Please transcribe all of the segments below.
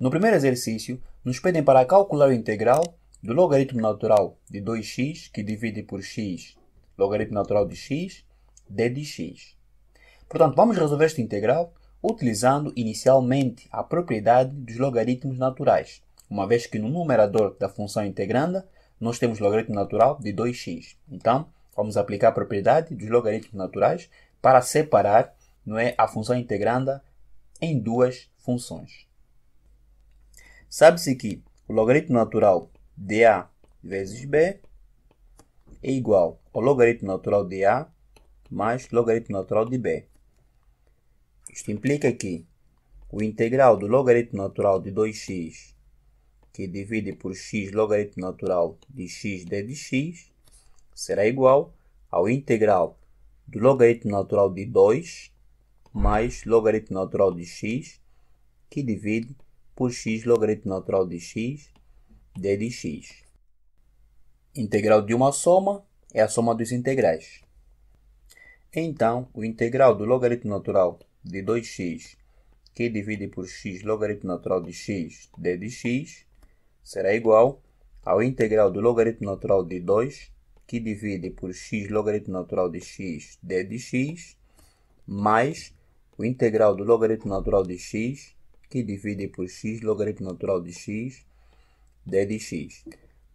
No primeiro exercício, nos pedem para calcular o integral do logaritmo natural de 2x, que divide por x, logaritmo natural de x, d de x. Portanto, vamos resolver este integral utilizando inicialmente a propriedade dos logaritmos naturais, uma vez que no numerador da função integranda nós temos logaritmo natural de 2x. Então, vamos aplicar a propriedade dos logaritmos naturais para separar não é, a função integranda em duas funções. Sabe-se que o logaritmo natural de A vezes B é igual ao logaritmo natural de A mais logaritmo natural de B. Isto implica que o integral do logaritmo natural de 2x, que divide por x logaritmo natural de x d de x, será igual ao integral do logaritmo natural de 2 mais logaritmo natural de x, que divide por x logaritmo natural de x dx. Integral de uma soma é a soma dos integrais. Então, o integral do logaritmo natural de 2x, que divide por x logaritmo natural de x dx, será igual ao integral do logaritmo natural de 2, que divide por x logaritmo natural de x dx, mais o integral do logaritmo natural de x que divide por x logaritmo natural de x, d de x.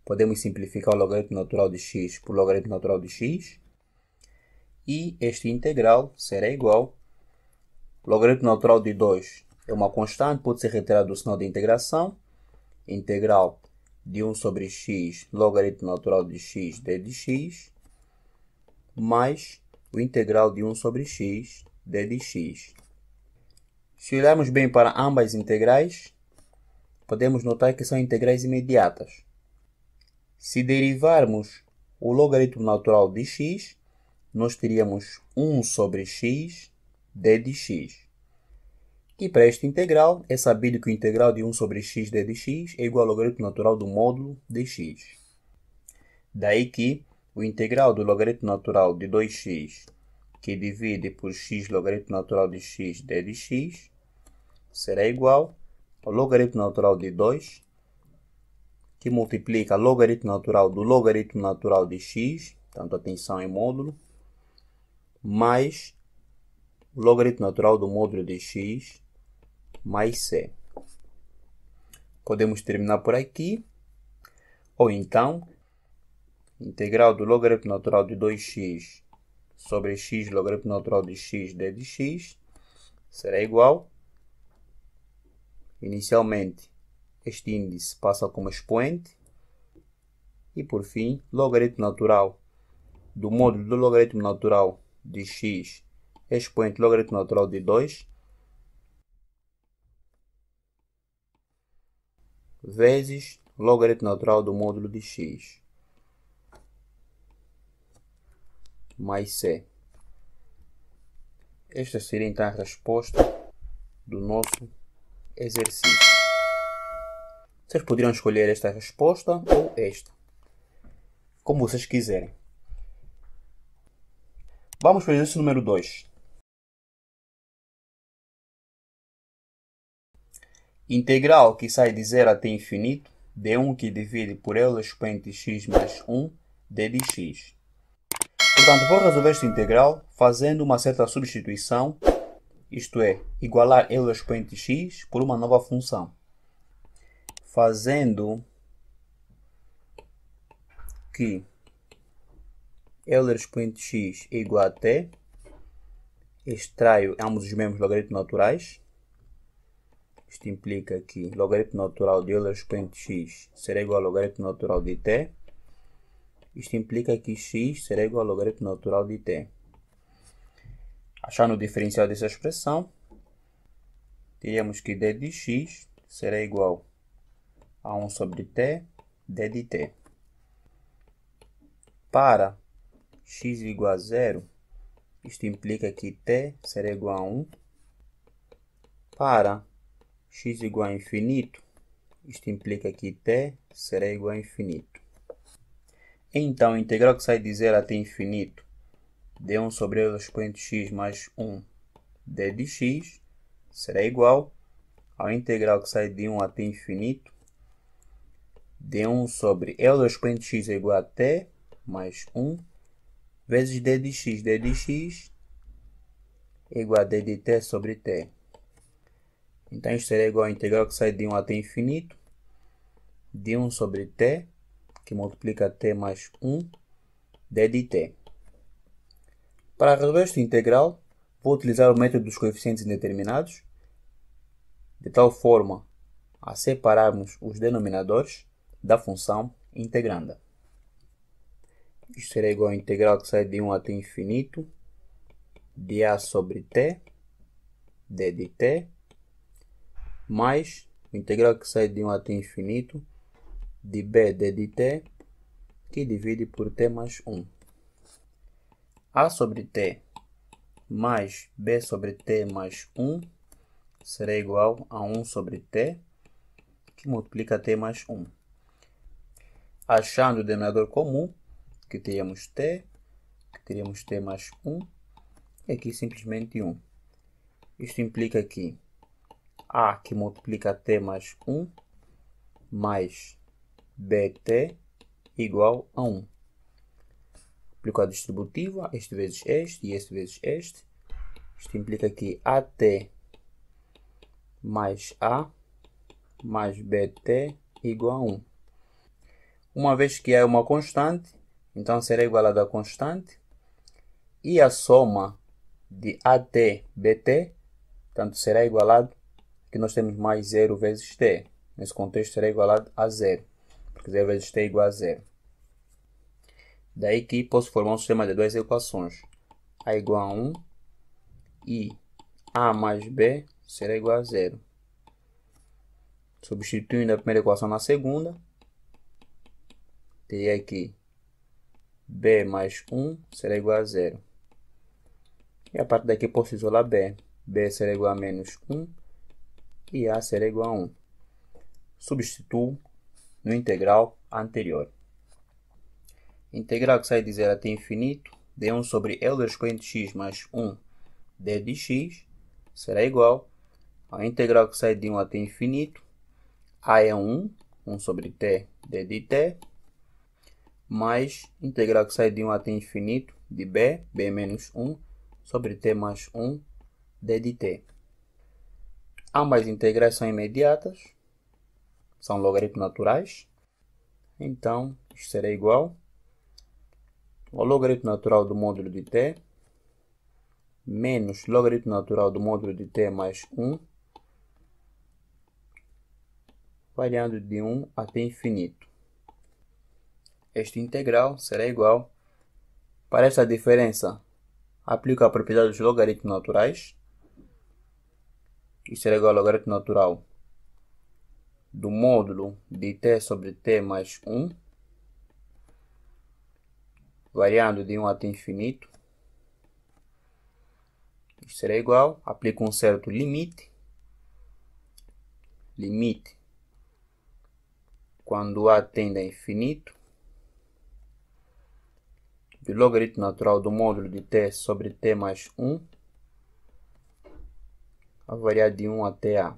Podemos simplificar o logaritmo natural de x por logaritmo natural de x. E este integral será igual. Logaritmo natural de 2 é uma constante, pode ser retirado do sinal de integração. Integral de 1 sobre x, logaritmo natural de x, d de x, mais o integral de 1 sobre x, d de x. Se olharmos bem para ambas integrais, podemos notar que são integrais imediatas. Se derivarmos o logaritmo natural de x, nós teríamos 1 sobre x d E para esta integral, é sabido que o integral de 1 sobre x d é igual ao logaritmo natural do módulo de x. Daí que o integral do logaritmo natural de 2x, que divide por x logaritmo natural de x d será igual ao logaritmo natural de 2, que multiplica logaritmo natural do logaritmo natural de x, tanto a tensão em módulo, mais o logaritmo natural do módulo de x mais c. Podemos terminar por aqui, ou então, integral do logaritmo natural de 2x sobre x logaritmo natural de x d de x será igual Inicialmente, este índice passa como expoente e, por fim, logaritmo natural do módulo do logaritmo natural de x expoente logaritmo natural de 2 vezes logaritmo natural do módulo de x mais c. Esta seria então a resposta do nosso exercício. Vocês poderiam escolher esta resposta ou esta, como vocês quiserem. Vamos para o exercício número 2. Integral que sai de zero até infinito de 1 um que divide por e expoente x mais 1 d de x. Portanto, vou resolver esta integral fazendo uma certa substituição isto é, igualar L ao expoente x por uma nova função, fazendo que L ao expoente x é igual a t, extraio ambos os membros logaritmos naturais, isto implica que logaritmo natural de Euler expoente x será igual a logaritmo natural de t. Isto implica que x será igual a logaritmo natural de t. Achando o diferencial dessa expressão, teríamos que d de x será igual a 1 sobre t, d de t. Para x igual a zero, isto implica que t será igual a 1. Para x igual a infinito, isto implica que t será igual a infinito. Então, a integral que sai de zero até infinito D1 sobre L expoente x mais 1 D de x será igual ao integral que sai de 1 até infinito D1 sobre L expoente x é igual a T mais 1 vezes D de x. D de x é igual a D de T sobre T. Então, isso será igual ao integral que sai de 1 até infinito d 1 sobre T, que multiplica T mais 1 D de T. Para regresso integral, vou utilizar o método dos coeficientes indeterminados, de tal forma a separarmos os denominadores da função integranda. Isto será igual à integral que sai de 1 até infinito de a sobre t, d de t, mais o integral que sai de 1 até infinito de b d de t, que divide por t mais 1. A sobre T mais B sobre T mais 1 será igual a 1 sobre T, que multiplica T mais 1. Achando o denominador comum, que teríamos T, que teríamos T mais 1, e aqui simplesmente 1. Isto implica que A, que multiplica T mais 1, mais BT, igual a 1 aplicar a distributiva, este vezes este e este vezes este. Isto implica que AT mais A mais BT igual a 1. Uma vez que é uma constante, então será igualada a constante. E a soma de AT, BT, tanto será igualado, que nós temos mais 0 vezes T. Nesse contexto, será igualado a zero porque 0 vezes T é igual a zero Daí que posso formar um sistema de duas equações. A igual a 1 e A mais B será igual a zero. Substituindo a primeira equação na segunda, teria aqui B mais 1 será igual a zero. E a partir daqui posso isolar B. B será igual a menos 1 e A será igual a 1. Substituo no integral anterior. Integral que sai de zero até infinito d 1 sobre Euler expoente x mais 1 d de x será igual a integral que sai de 1 até infinito, a é 1, 1 sobre t, d de t, mais integral que sai de 1 até infinito de b, b menos 1, sobre t mais 1, d de t. Ambas integrais são imediatas, são logaritmos naturais, então isso será igual o logaritmo natural do módulo de t menos logaritmo natural do módulo de t mais 1, variando de 1 até infinito. Este integral será igual, para esta diferença, aplico a propriedade dos logaritmos naturais, que será igual ao logaritmo natural do módulo de t sobre t mais 1, variando de 1 até infinito, isso será igual, aplico um certo limite, limite quando A tende a infinito, do logaritmo natural do módulo de t sobre t mais 1, a variar de 1 até a.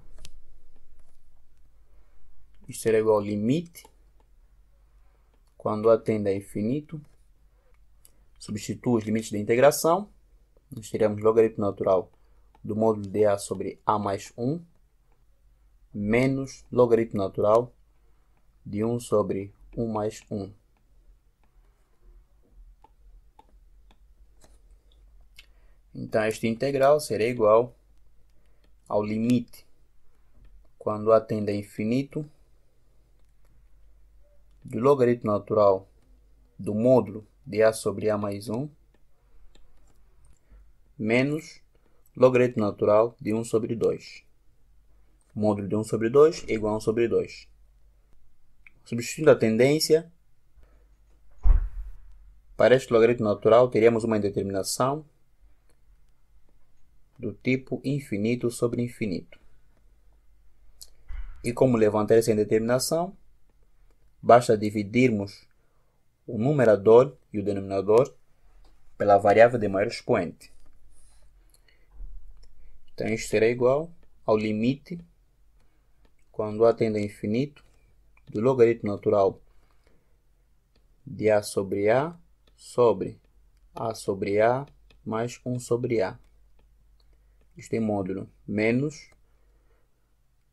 Isso será igual ao limite, quando a tende a infinito, Substitua os limites da integração. Nós teremos logaritmo natural do módulo de A sobre A mais 1 menos logaritmo natural de 1 sobre 1 mais 1. Então, este integral será igual ao limite quando A tende a infinito do logaritmo natural do módulo de A sobre A mais 1 menos logaritmo natural de 1 sobre 2. Módulo de 1 sobre 2 é igual a 1 sobre 2. Substituindo a tendência, para este logaritmo natural teríamos uma indeterminação do tipo infinito sobre infinito. E como levantar essa indeterminação? Basta dividirmos o numerador e o denominador pela variável de maior expoente. Então, isto será igual ao limite, quando a tende a infinito, do logaritmo natural de A sobre A sobre A sobre A mais 1 sobre A. Isto tem é módulo menos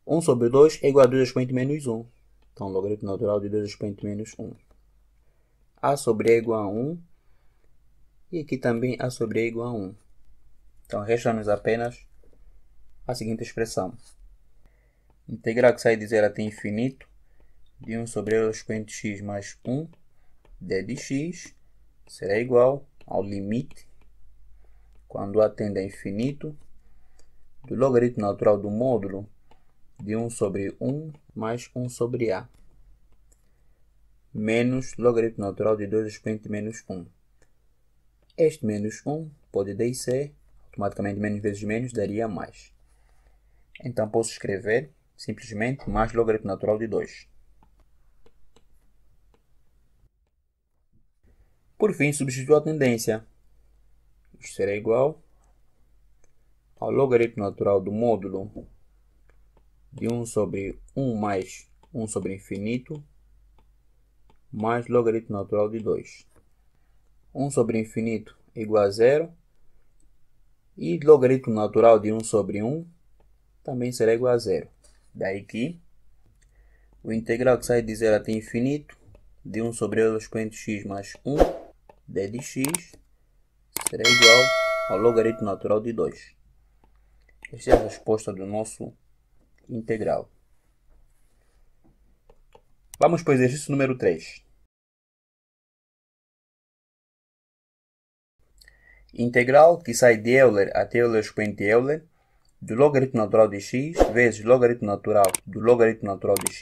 1 sobre 2 é igual a 2 expoente menos 1. Então, logaritmo natural de 2 expoente menos 1. A sobre A é igual a 1. E aqui também A sobre A é igual a 1. Então, resta-nos apenas a seguinte expressão. Integral que sai de 0 até infinito de 1 sobre E expoente x mais 1 d é de x será igual ao limite quando A tende a infinito do logaritmo natural do módulo de 1 sobre 1 mais 1 sobre A menos logaritmo natural de 2 exponente menos 1. Este menos 1 pode descer, automaticamente menos vezes menos daria mais. Então posso escrever simplesmente mais logaritmo natural de 2. Por fim, substituo a tendência. Isto será igual ao logaritmo natural do módulo de 1 sobre 1 mais 1 sobre infinito mais logaritmo natural de 2. 1 sobre infinito igual a zero. E logaritmo natural de 1 sobre 1 também será igual a zero. Daí que o integral que sai de zero até infinito de 1 sobre e expoente x mais 1 d de x será igual ao logaritmo natural de 2. Esta é a resposta do nosso integral. Vamos para o exercício número 3. Integral que sai de Euler até Euler expoente Euler do logaritmo natural de x vezes logaritmo natural do logaritmo natural de x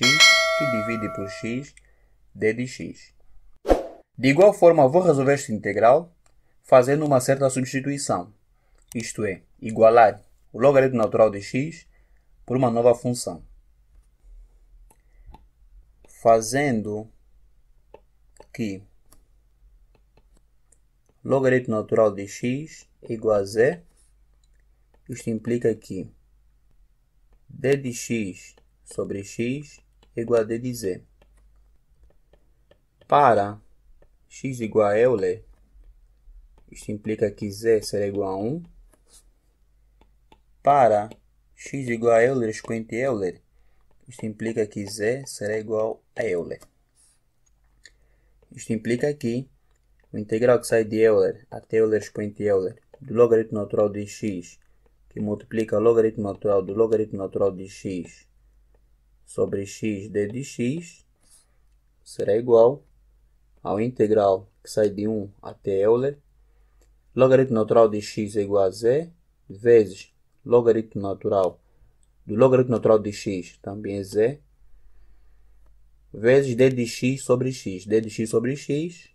que divide por x d de x. De igual forma, vou resolver esta integral fazendo uma certa substituição, isto é, igualar o logaritmo natural de x por uma nova função fazendo que logaritmo natural de x igual a z. Isto implica que d de x sobre x igual a d de z. Para x igual a Euler, isto implica que z será igual a 1. Para x igual a Euler, expoente Euler, isto implica que Z será igual a Euler. Isto implica que o integral que sai de Euler até Euler expoente Euler do logaritmo natural de x, que multiplica o logaritmo natural do logaritmo natural de x sobre x d de x, será igual ao integral que sai de 1 até Euler, logaritmo natural de x é igual a z, vezes logaritmo natural do logaritmo natural de x também é z, vezes d de x sobre x. d de x sobre x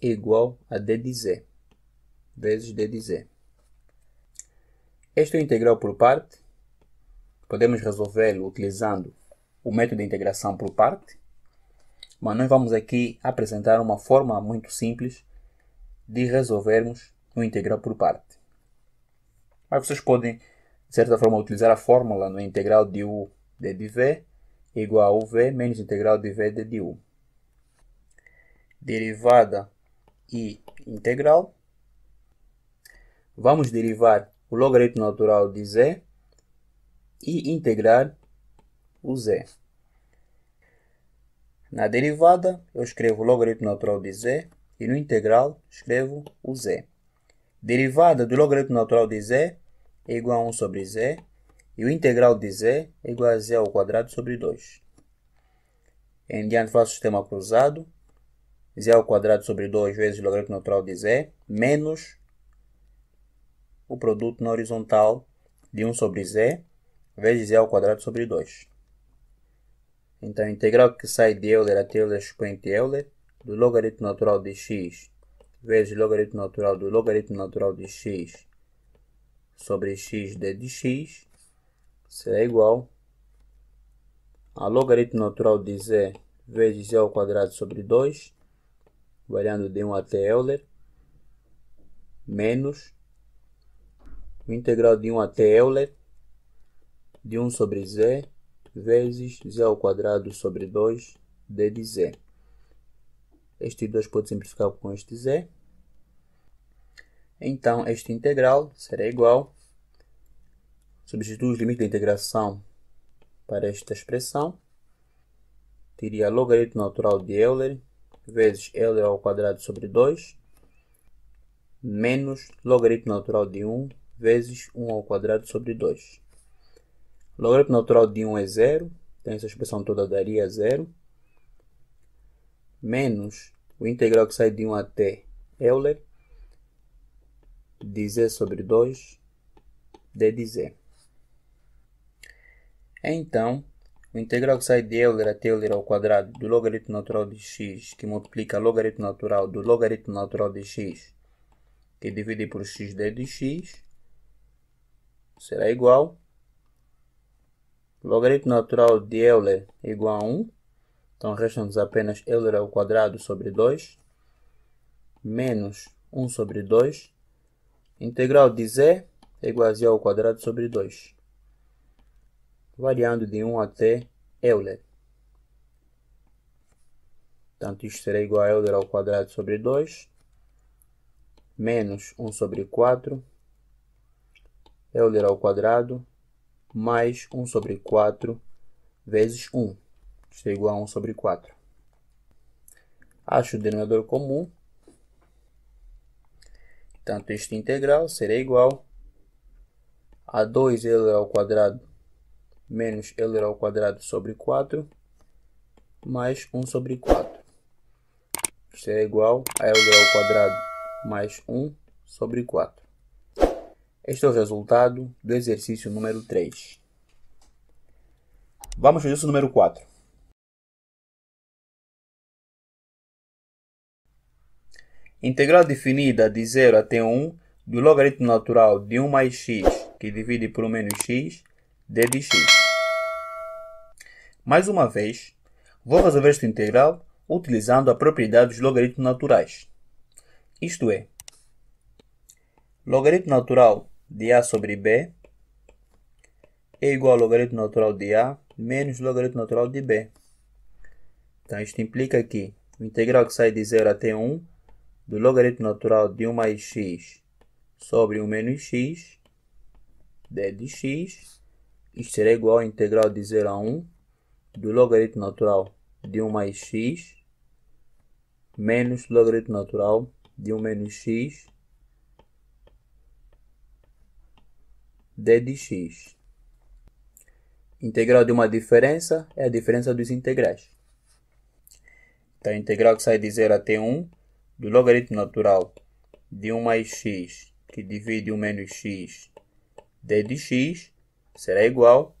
é igual a d de z, vezes d de z. Este é o integral por parte. Podemos resolvê-lo utilizando o método de integração por parte, mas nós vamos aqui apresentar uma forma muito simples de resolvermos o integral por parte. Mas vocês podem de certa forma, utilizar a fórmula no integral de u d de v igual a v menos integral de v d de u. Derivada e integral. Vamos derivar o logaritmo natural de z e integrar o z. Na derivada, eu escrevo o logaritmo natural de z e no integral escrevo o z. Derivada do logaritmo natural de z é igual a 1 sobre z, e o integral de z é igual a z ao quadrado sobre 2. Em diante, faço o sistema cruzado, z ao quadrado sobre 2 vezes o logaritmo natural de z, menos o produto na horizontal de 1 sobre z, vezes z ao quadrado sobre 2. Então, a integral que sai de Euler até Euler expoente Euler, do logaritmo natural de x, vezes o logaritmo natural do logaritmo natural de x, sobre x dx será igual a logaritmo natural de z vezes z ao quadrado sobre 2, variando de 1 até Euler, menos o integral de 1 até Euler de 1 sobre z vezes z ao quadrado sobre 2 d de z. Este 2 pode simplificar com este z, então, esta integral será igual, substituo os limites da integração para esta expressão, teria logaritmo natural de Euler, vezes Euler ao quadrado sobre 2, menos logaritmo natural de 1, vezes 1 ao quadrado sobre 2. Logaritmo natural de 1 é zero, então essa expressão toda daria zero, menos o integral que sai de 1 até Euler, dizer sobre 2 de dizer. Então, o integral que sai de Euler até Euler ao quadrado do logaritmo natural de x, que multiplica logaritmo natural do logaritmo natural de x, que divide por x de x, será igual logaritmo natural de Euler é igual a 1, então resta-nos apenas Euler ao quadrado sobre 2, menos 1 sobre 2, Integral de z é igual a z ao quadrado sobre 2, variando de 1 até Euler. Portanto, isto será igual a Euler ao quadrado sobre 2, menos 1 sobre 4, Euler ao quadrado, mais 1 sobre 4 vezes 1. Isto é igual a 1 sobre 4. Acho o denominador comum Portanto, então, este integral será igual a 2L ao quadrado menos L ao quadrado sobre 4 mais 1 sobre 4. Será igual a L ao quadrado mais 1 sobre 4. Este é o resultado do exercício número 3. Vamos ao exercício número 4. Integral definida de 0 até 1 do logaritmo natural de 1 mais x, que divide por menos x, d de x. Mais uma vez, vou resolver esta integral utilizando a propriedade dos logaritmos naturais. Isto é, logaritmo natural de a sobre b é igual ao logaritmo natural de a menos logaritmo natural de b. Então, isto implica que o integral que sai de 0 até 1 do logaritmo natural de 1 mais x sobre 1 menos x, d de x, isto será igual à integral de 0 a 1 do logaritmo natural de 1 mais x menos logaritmo natural de 1 menos x d de x. Integral de uma diferença é a diferença dos integrais. Então, a integral que sai de 0 até 1 do logaritmo natural de 1 mais x que divide 1 menos x d de x será igual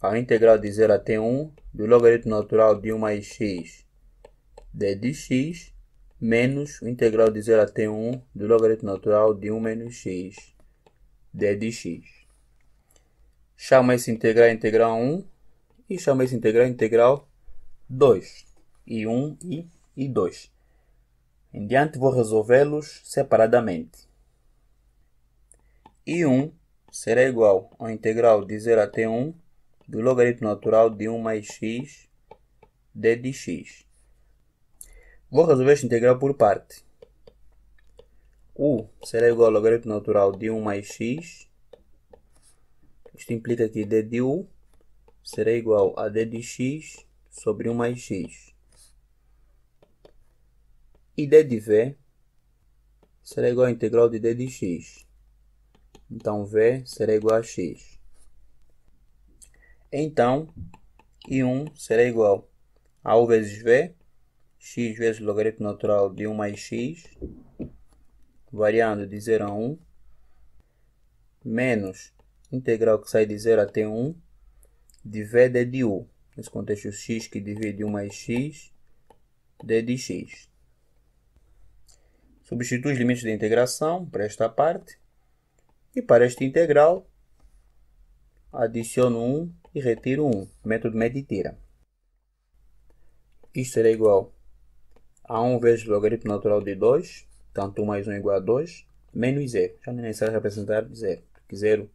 a integral de 0 até 1 do logaritmo natural de 1 mais x d de x menos o integral de 0 até 1 do logaritmo natural de 1 menos x d de x. Chama esse integral integral 1 e chama esse integral integral 2 e 1 e, e 2. Em diante vou resolvê-los separadamente. I1 será igual ao integral de 0 até 1 do logaritmo natural de 1 mais x d de Vou resolver este integral por parte. U será igual ao logaritmo natural de 1 mais x. Isto implica que d de u será igual a d de x sobre 1 mais x e d de v será igual à integral de d de x. Então, v será igual a x. Então, I1 será igual a U vezes V, x vezes logaritmo natural de 1 mais x, variando de 0 a 1, menos integral que sai de 0 até 1, de V d de U. Nesse contexto, x que divide 1 mais x, d de x. Substitui os limites de integração para esta parte. E para esta integral, adiciono 1 e retiro 1. Método mede Isto será igual a 1 vezes logaritmo natural de 2. Portanto, 1 mais 1 é igual a 2. Menos zero. Já não é necessário representar zero. Porque zero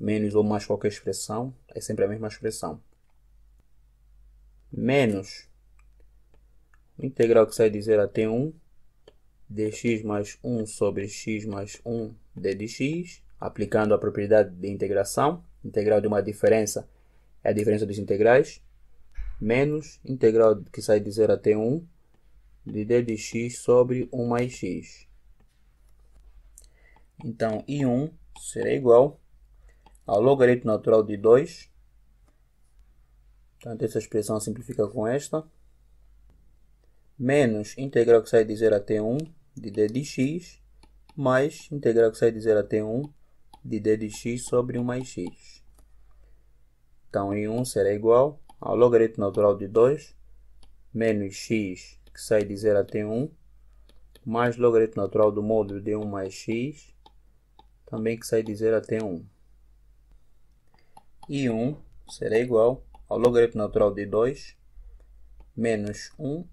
menos ou mais qualquer expressão é sempre a mesma expressão. Menos o integral que sai de zero até 1 dx mais 1 sobre x mais 1 d dx, aplicando a propriedade de integração, integral de uma diferença é a diferença dos integrais, menos integral que sai de 0 até 1 de d dx sobre 1 mais x. Então, I1 será igual ao logaritmo natural de 2. Portanto, essa expressão simplifica com esta menos integral que sai de 0 até 1 de d de x, mais integral que sai de 0 até 1 de d de x sobre 1 mais x. Então, em 1 será igual ao logaritmo natural de 2, menos x, que sai de 0 até 1, mais logaritmo natural do módulo de 1 mais x, também que sai de 0 até 1. E 1 será igual ao logaritmo natural de 2, menos 1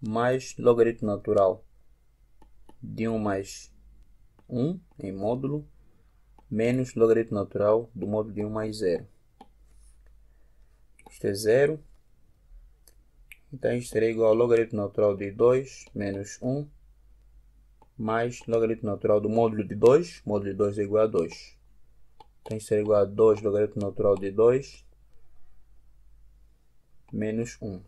mais logaritmo natural de 1 mais 1 em módulo menos logaritmo natural do módulo de 1 mais 0. Isto é 0. Então, isto seria igual ao logaritmo natural de 2 menos 1 mais logaritmo natural do módulo de 2. Módulo de 2 é igual a 2. Então, isto seria igual a 2 logaritmo natural de 2 menos 1.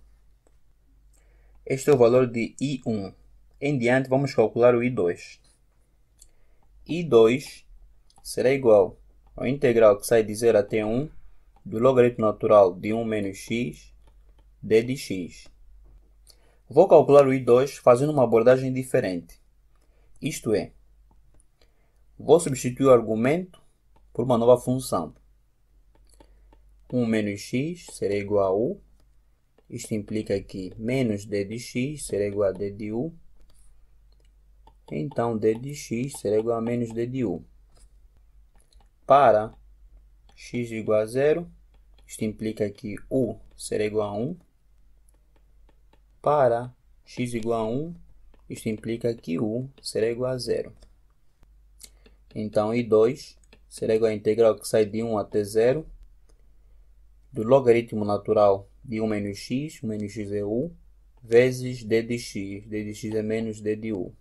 Este é o valor de I1. Em diante, vamos calcular o I2. I2 será igual ao integral que sai de 0 até 1 do logaritmo natural de 1 menos x d de x. Vou calcular o I2 fazendo uma abordagem diferente. Isto é, vou substituir o argumento por uma nova função. 1 menos x será igual a u isto implica que menos d de x será igual a d de u. Então, d de x será igual a menos d de u. Para x igual a zero, isto implica que u será igual a 1. Para x igual a 1, isto implica que u será igual a zero. Então, i2 será igual à integral que sai de 1 até zero do logaritmo natural de 1 menos x, menos x é u, vezes d de x, d de x é menos d de u.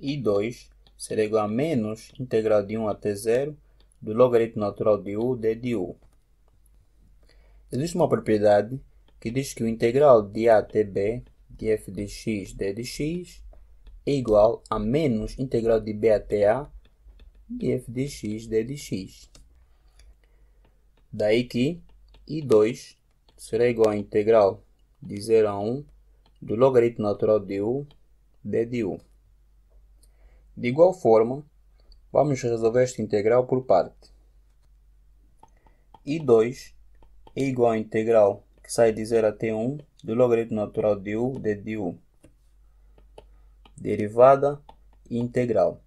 E 2 será igual a menos integral de 1 até 0 do logaritmo natural de u, d de u. Existe uma propriedade que diz que o integral de a até b de f de x, d de x é igual a menos integral de b até a de f de x, d de x. Daí que e 2 será igual à integral de 0 a 1 do logaritmo natural de u d de u. De igual forma, vamos resolver esta integral por parte. i 2 é igual à integral que sai de 0 até 1 do logaritmo natural de u d de u. Derivada integral.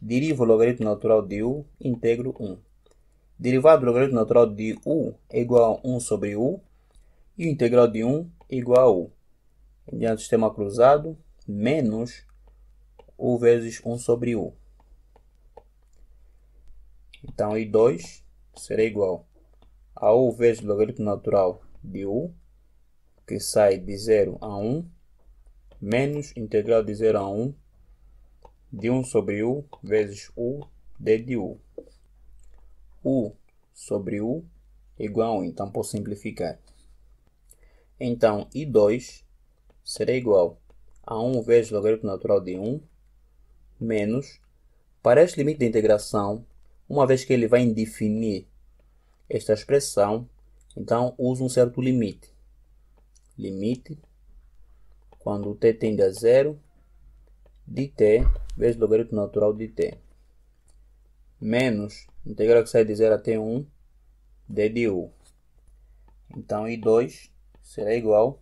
Derivo o logaritmo natural de u, integro 1 derivado do logaritmo natural de u é igual a 1 sobre u, e o integral de 1 é igual a u. Mediante o é sistema cruzado, menos u vezes 1 sobre u. Então, i2 será igual a u vezes o logaritmo natural de u, que sai de 0 a 1, menos integral de 0 a 1 de 1 sobre u vezes u d de u. U sobre U igual a 1. Então, posso simplificar. Então, I2 será igual a 1 vezes logaritmo natural de 1 menos, para este limite de integração, uma vez que ele vai definir esta expressão, então usa um certo limite. Limite, quando t tende a zero, de t vezes logaritmo natural de t, menos integral que sai de 0 até 1 d de u. Então, i2 será igual,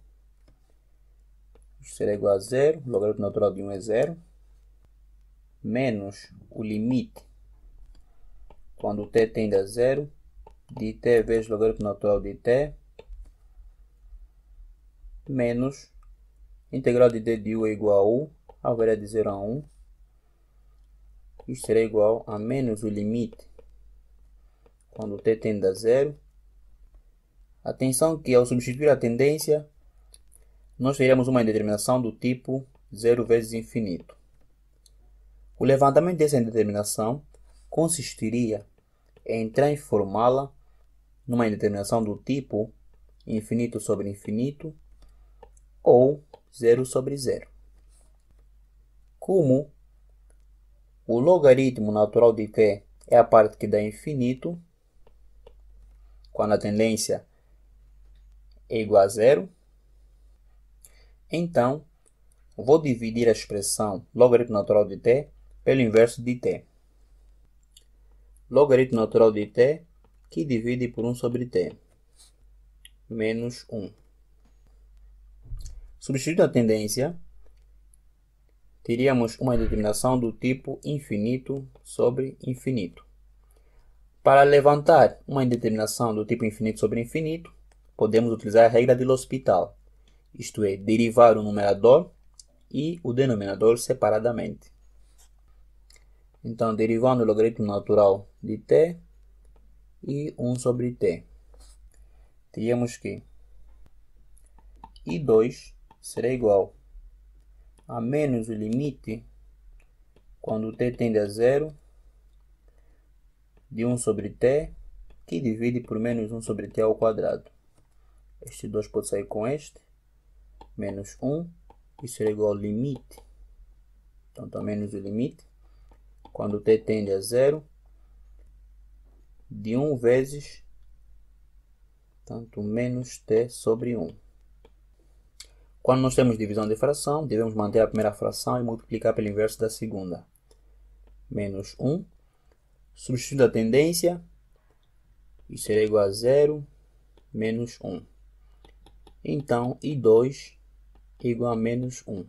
será igual a 0, logaritmo natural de 1 é 0, menos o limite, quando t tende a 0 de t vezes logaritmo natural de t, menos integral de d de u é igual a u, ao variar de 0 a 1, isso será igual a menos o limite quando t tende a zero. Atenção que ao substituir a tendência, nós teremos uma indeterminação do tipo 0 vezes infinito. O levantamento dessa indeterminação consistiria em transformá-la numa indeterminação do tipo infinito sobre infinito ou 0 sobre 0. Como o logaritmo natural de t é a parte que dá infinito, quando a tendência é igual a zero, então vou dividir a expressão logaritmo natural de t pelo inverso de t. Logaritmo natural de t que divide por 1 sobre t, menos 1. Substituindo a tendência, teríamos uma determinação do tipo infinito sobre infinito. Para levantar uma indeterminação do tipo infinito sobre infinito, podemos utilizar a regra de L'Hospital, isto é, derivar o numerador e o denominador separadamente. Então, derivando o logaritmo natural de t e 1 sobre t, teríamos que i2 será igual a menos o limite quando t tende a zero de 1 sobre t, que divide por menos 1 sobre t ao quadrado. Este 2 pode sair com este, menos 1, isso é igual ao limite, então está menos o limite, quando t tende a zero, de 1 vezes, tanto menos t sobre 1. Quando nós temos divisão de fração, devemos manter a primeira fração e multiplicar pelo inverso da segunda. Menos 1 Substituindo a tendência, isso será igual a 0 menos 1. Então, I2 igual a menos 1.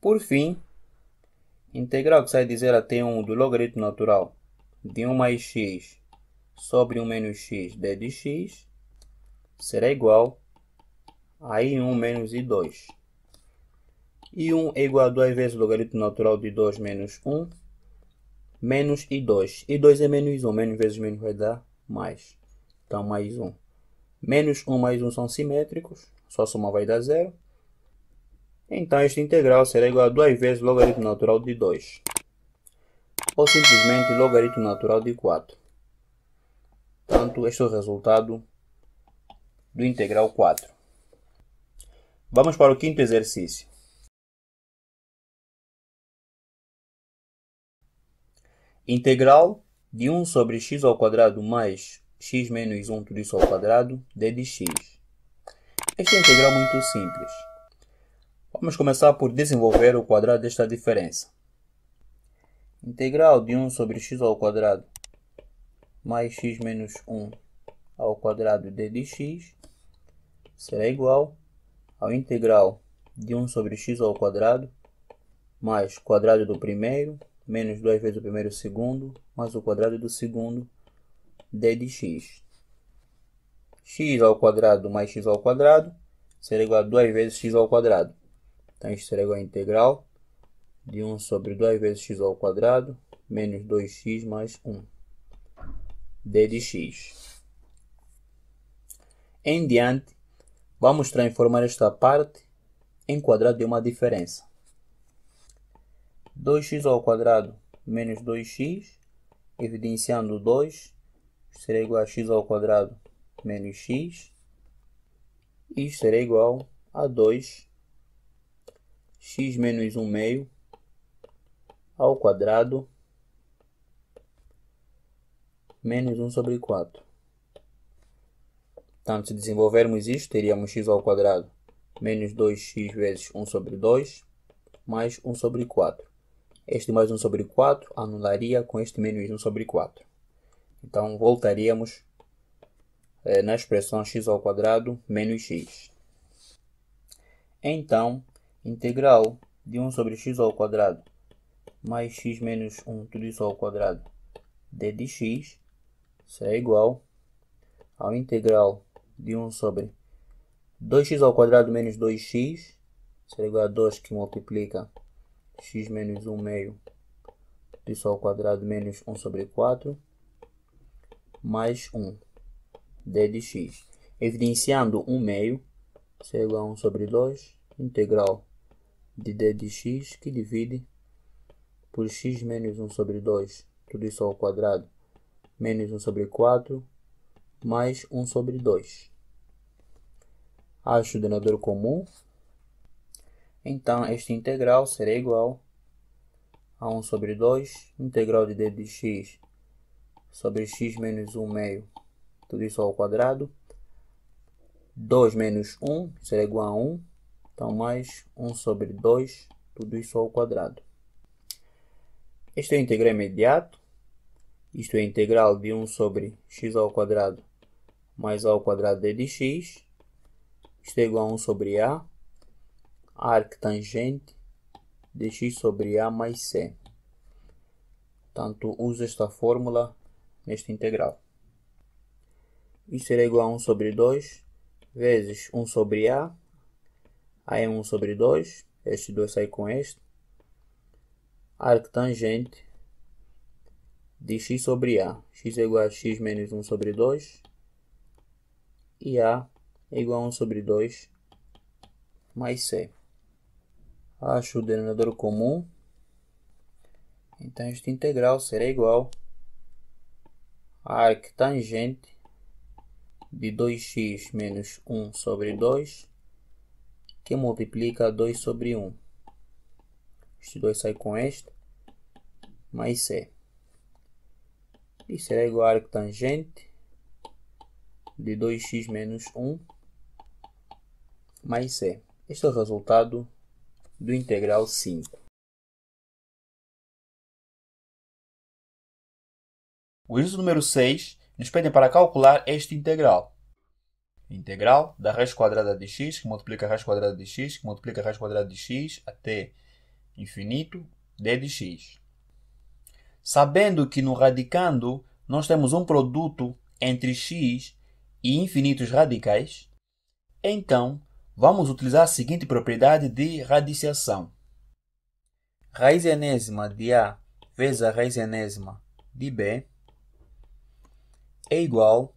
Por fim, integral que sai de 0 a T1 do logaritmo natural de 1 mais x sobre 1 menos x d de x será igual a I1 menos I2. I1 é igual a 2 vezes o logaritmo natural de 2 menos 1 menos I2. I2 é menos 1, menos vezes menos vai dar mais. Então, mais 1. Menos 1 mais 1 são simétricos, só soma vai dar zero. Então, esta integral será igual a 2 vezes logaritmo natural de 2. Ou simplesmente logaritmo natural de 4. Portanto, este é o resultado do integral 4. Vamos para o quinto exercício. Integral de 1 sobre x ao quadrado mais x menos 1 tudo isso ao quadrado d de x. Esta é integral muito simples. Vamos começar por desenvolver o quadrado desta diferença. Integral de 1 sobre x ao quadrado mais x menos 1 ao quadrado d de x será igual ao integral de 1 sobre x ao quadrado mais quadrado do primeiro menos 2 vezes o primeiro segundo, mais o quadrado do segundo, d de x. x ao quadrado mais x ao quadrado será igual a 2 vezes x ao quadrado. Então, isso será igual a integral de 1 sobre 2 vezes x ao quadrado, menos 2x mais 1, d de x. Em diante, vamos transformar esta parte em quadrado de uma diferença. 2x ao quadrado menos 2x, evidenciando 2, será igual a x ao quadrado menos x, e será igual a 2, x menos 1 meio ao quadrado menos 1 sobre 4. Portanto, se desenvolvermos isto, teríamos x ao quadrado menos 2x vezes 1 sobre 2, mais 1 sobre 4. Este mais 1 sobre 4 anularia com este menos 1 sobre 4. Então, voltaríamos eh, na expressão x ao quadrado menos x. Então, integral de 1 sobre x ao quadrado mais x menos 1, tudo isso ao quadrado, d de x será igual ao integral de 1 sobre 2x ao quadrado menos 2x, será igual a 2 que multiplica x menos 1 meio disso ao quadrado menos 1 sobre 4 mais 1 d de x. Evidenciando 1 meio, isso é igual a 1 sobre 2, integral de d de x que divide por x menos 1 sobre 2, tudo isso ao quadrado, menos 1 sobre 4, mais 1 sobre 2. Acho o denominador comum, então, este integral será igual a 1 sobre 2, integral de d de x sobre x menos 1 meio, tudo isso ao quadrado. 2 menos 1 será igual a 1, então mais 1 sobre 2, tudo isso ao quadrado. Este é o integral imediato, isto é integral de 1 sobre x ao quadrado mais a ao quadrado d de x, isto é igual a 1 sobre a, arctangente de x sobre a mais c. Portanto, uso esta fórmula neste integral. Isso será igual a 1 sobre 2 vezes 1 sobre a. a é 1 sobre 2. Este 2 sai com este. Arctangente de x sobre a. x é igual a x menos 1 sobre 2. E a é igual a 1 sobre 2 mais c. Acho o denominador comum. Então esta integral será igual a arctangente de 2x menos 1 sobre 2 que multiplica 2 sobre 1. Este 2 sai com este mais c. E será igual a arctangente de 2x menos 1 mais c. Este é o resultado do integral cinco. O exercício número 6 nos pedem para calcular este integral. Integral da raiz quadrada de x, que multiplica a raiz quadrada de x, que multiplica a raiz quadrada de x até infinito d de x. Sabendo que no radicando nós temos um produto entre x e infinitos radicais, então Vamos utilizar a seguinte propriedade de radiciação. Raiz enésima de A vezes a raiz enésima de B é igual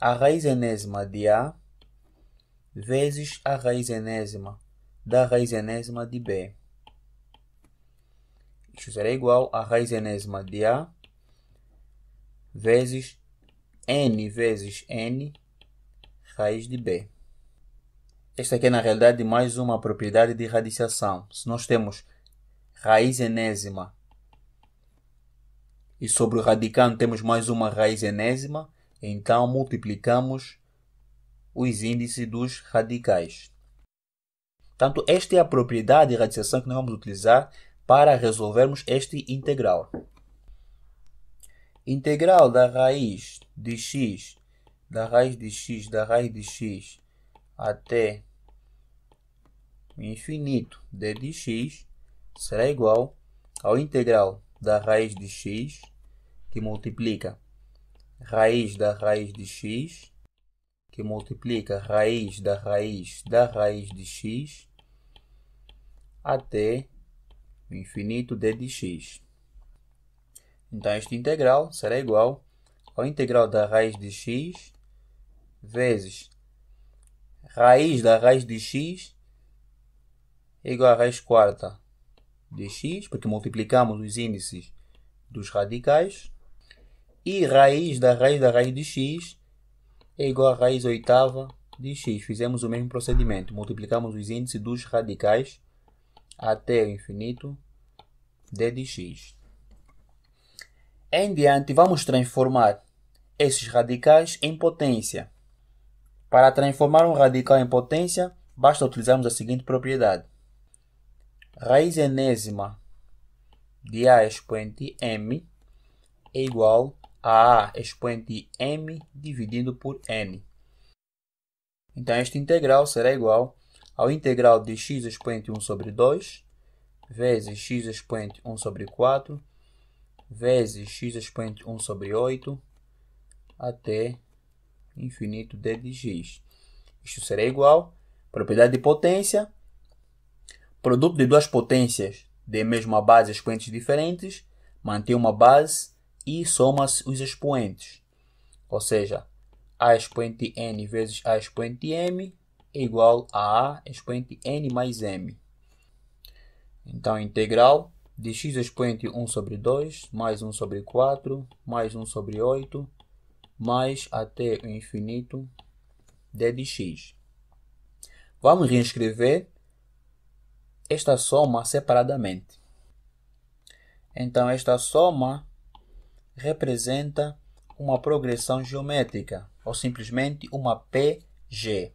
a raiz enésima de A vezes a raiz enésima da raiz enésima de B. Isso será igual a raiz enésima de A vezes n vezes n raiz de B. Esta aqui é, na realidade, mais uma propriedade de radiciação. Se nós temos raiz enésima e sobre o radicando temos mais uma raiz enésima, então multiplicamos os índices dos radicais. Portanto, esta é a propriedade de radiciação que nós vamos utilizar para resolvermos este integral. Integral da raiz de x, da raiz de x, da raiz de x até infinito d de será igual ao integral da raiz de x que multiplica raiz da raiz de x que multiplica raiz da raiz da raiz de x até o infinito d de Então, este integral será igual ao integral da raiz de x vezes raiz da raiz de x é igual a raiz quarta de x, porque multiplicamos os índices dos radicais, e raiz da raiz da raiz de x é igual a raiz oitava de x. Fizemos o mesmo procedimento, multiplicamos os índices dos radicais até o infinito d de x. Em diante, vamos transformar esses radicais em potência. Para transformar um radical em potência, basta utilizarmos a seguinte propriedade. Raiz enésima de a expoente m é igual a a expoente m dividido por n. Então, este integral será igual ao integral de x expoente 1 sobre 2 vezes x expoente 1 sobre 4 vezes x expoente 1 sobre 8 até infinito d de x. Isto será igual, à propriedade de potência, Produto de duas potências de mesma base expoentes diferentes, mantém uma base e soma-se os expoentes. Ou seja, a expoente n vezes a expoente m é igual a a expoente n mais m. Então, integral de x expoente 1 sobre 2, mais 1 sobre 4, mais 1 sobre 8, mais até o infinito d de x. Vamos reescrever esta soma separadamente. Então, esta soma representa uma progressão geométrica, ou simplesmente uma PG.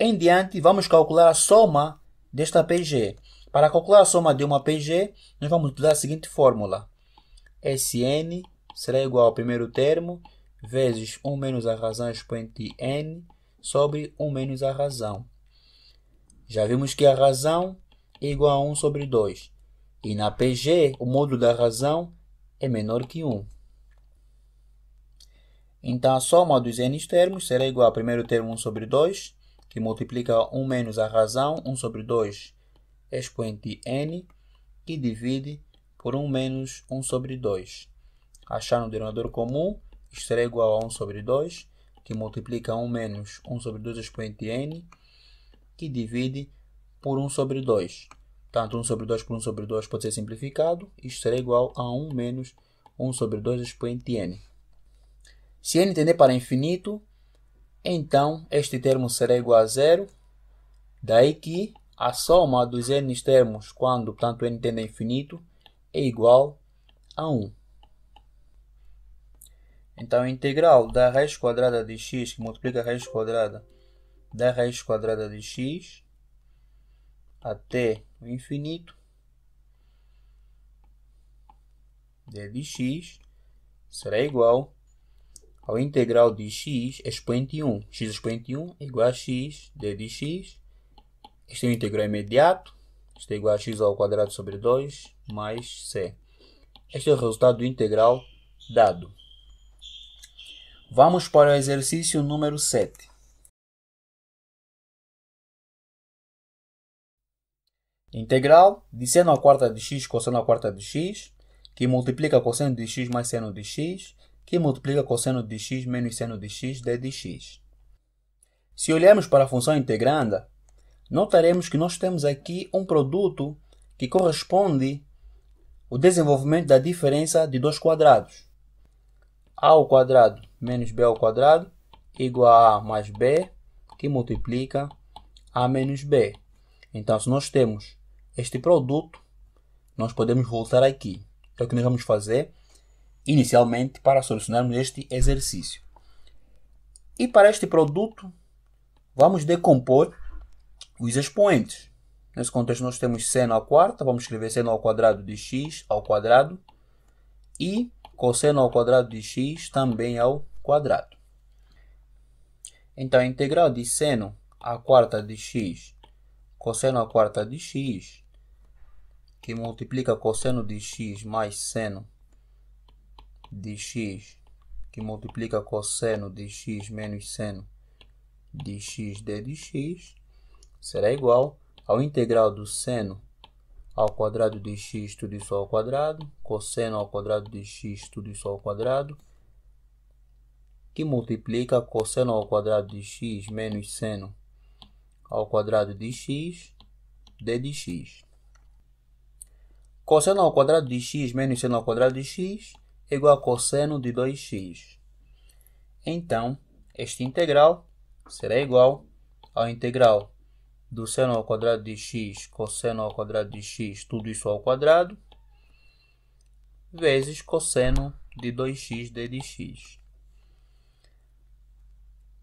Em diante, vamos calcular a soma desta PG. Para calcular a soma de uma PG, nós vamos utilizar a seguinte fórmula. Sn será igual ao primeiro termo vezes 1 menos a razão expoente n sobre 1 menos a razão. Já vimos que a razão é igual a 1 sobre 2. E na PG, o módulo da razão é menor que 1. Então, a soma dos n termos será igual ao primeiro termo 1 sobre 2, que multiplica 1 menos a razão, 1 sobre 2, expoente n, que divide por 1 menos 1 sobre 2. Achar no denominador comum, isto será igual a 1 sobre 2, que multiplica 1 menos 1 sobre 2 expoente n, que divide por 1 sobre 2. Portanto, 1 sobre 2 por 1 sobre 2 pode ser simplificado. Isto será igual a 1 menos 1 sobre 2 expoente n. Se n tender para infinito, então este termo será igual a zero. Daí que a soma dos n termos, quando tanto n tende a infinito, é igual a 1. Então, a integral da raiz quadrada de x, que multiplica a raiz quadrada da raiz quadrada de x até o infinito d de x será igual ao integral de x expoente 1. x expoente 1 é igual a x d de x. Este é o integral imediato. Este é igual a x ao quadrado sobre 2 mais c. Este é o resultado do integral dado. Vamos para o exercício número 7. Integral de seno à quarta de x cosseno à quarta de x, que multiplica cosseno de x mais seno de x, que multiplica cosseno de x menos seno de x d de x. Se olharmos para a função integranda, notaremos que nós temos aqui um produto que corresponde ao desenvolvimento da diferença de dois quadrados. a ao quadrado menos b ao quadrado igual a a mais b, que multiplica a menos b. Então, se nós temos este produto, nós podemos voltar aqui. É o que nós vamos fazer inicialmente para solucionarmos este exercício. E para este produto, vamos decompor os expoentes. Nesse contexto, nós temos seno ao quarto, vamos escrever seno ao quadrado de x ao quadrado e cosseno ao quadrado de x também ao quadrado. Então, a integral de seno à quarta de x, cosseno à quarta de x, que multiplica cosseno de x mais seno de x, que multiplica cosseno de x menos seno de x d de x, será igual ao integral do seno ao quadrado de x tudo isso ao quadrado, cosseno ao quadrado de x tudo isso ao quadrado, que multiplica cosseno ao quadrado de x menos seno ao quadrado de x d de x. Cosseno ao quadrado de x menos seno ao quadrado de x é igual a cosseno de 2x. Então, este integral será igual ao integral do seno ao quadrado de x, cosseno ao quadrado de x, tudo isso ao quadrado, vezes cosseno de 2x d O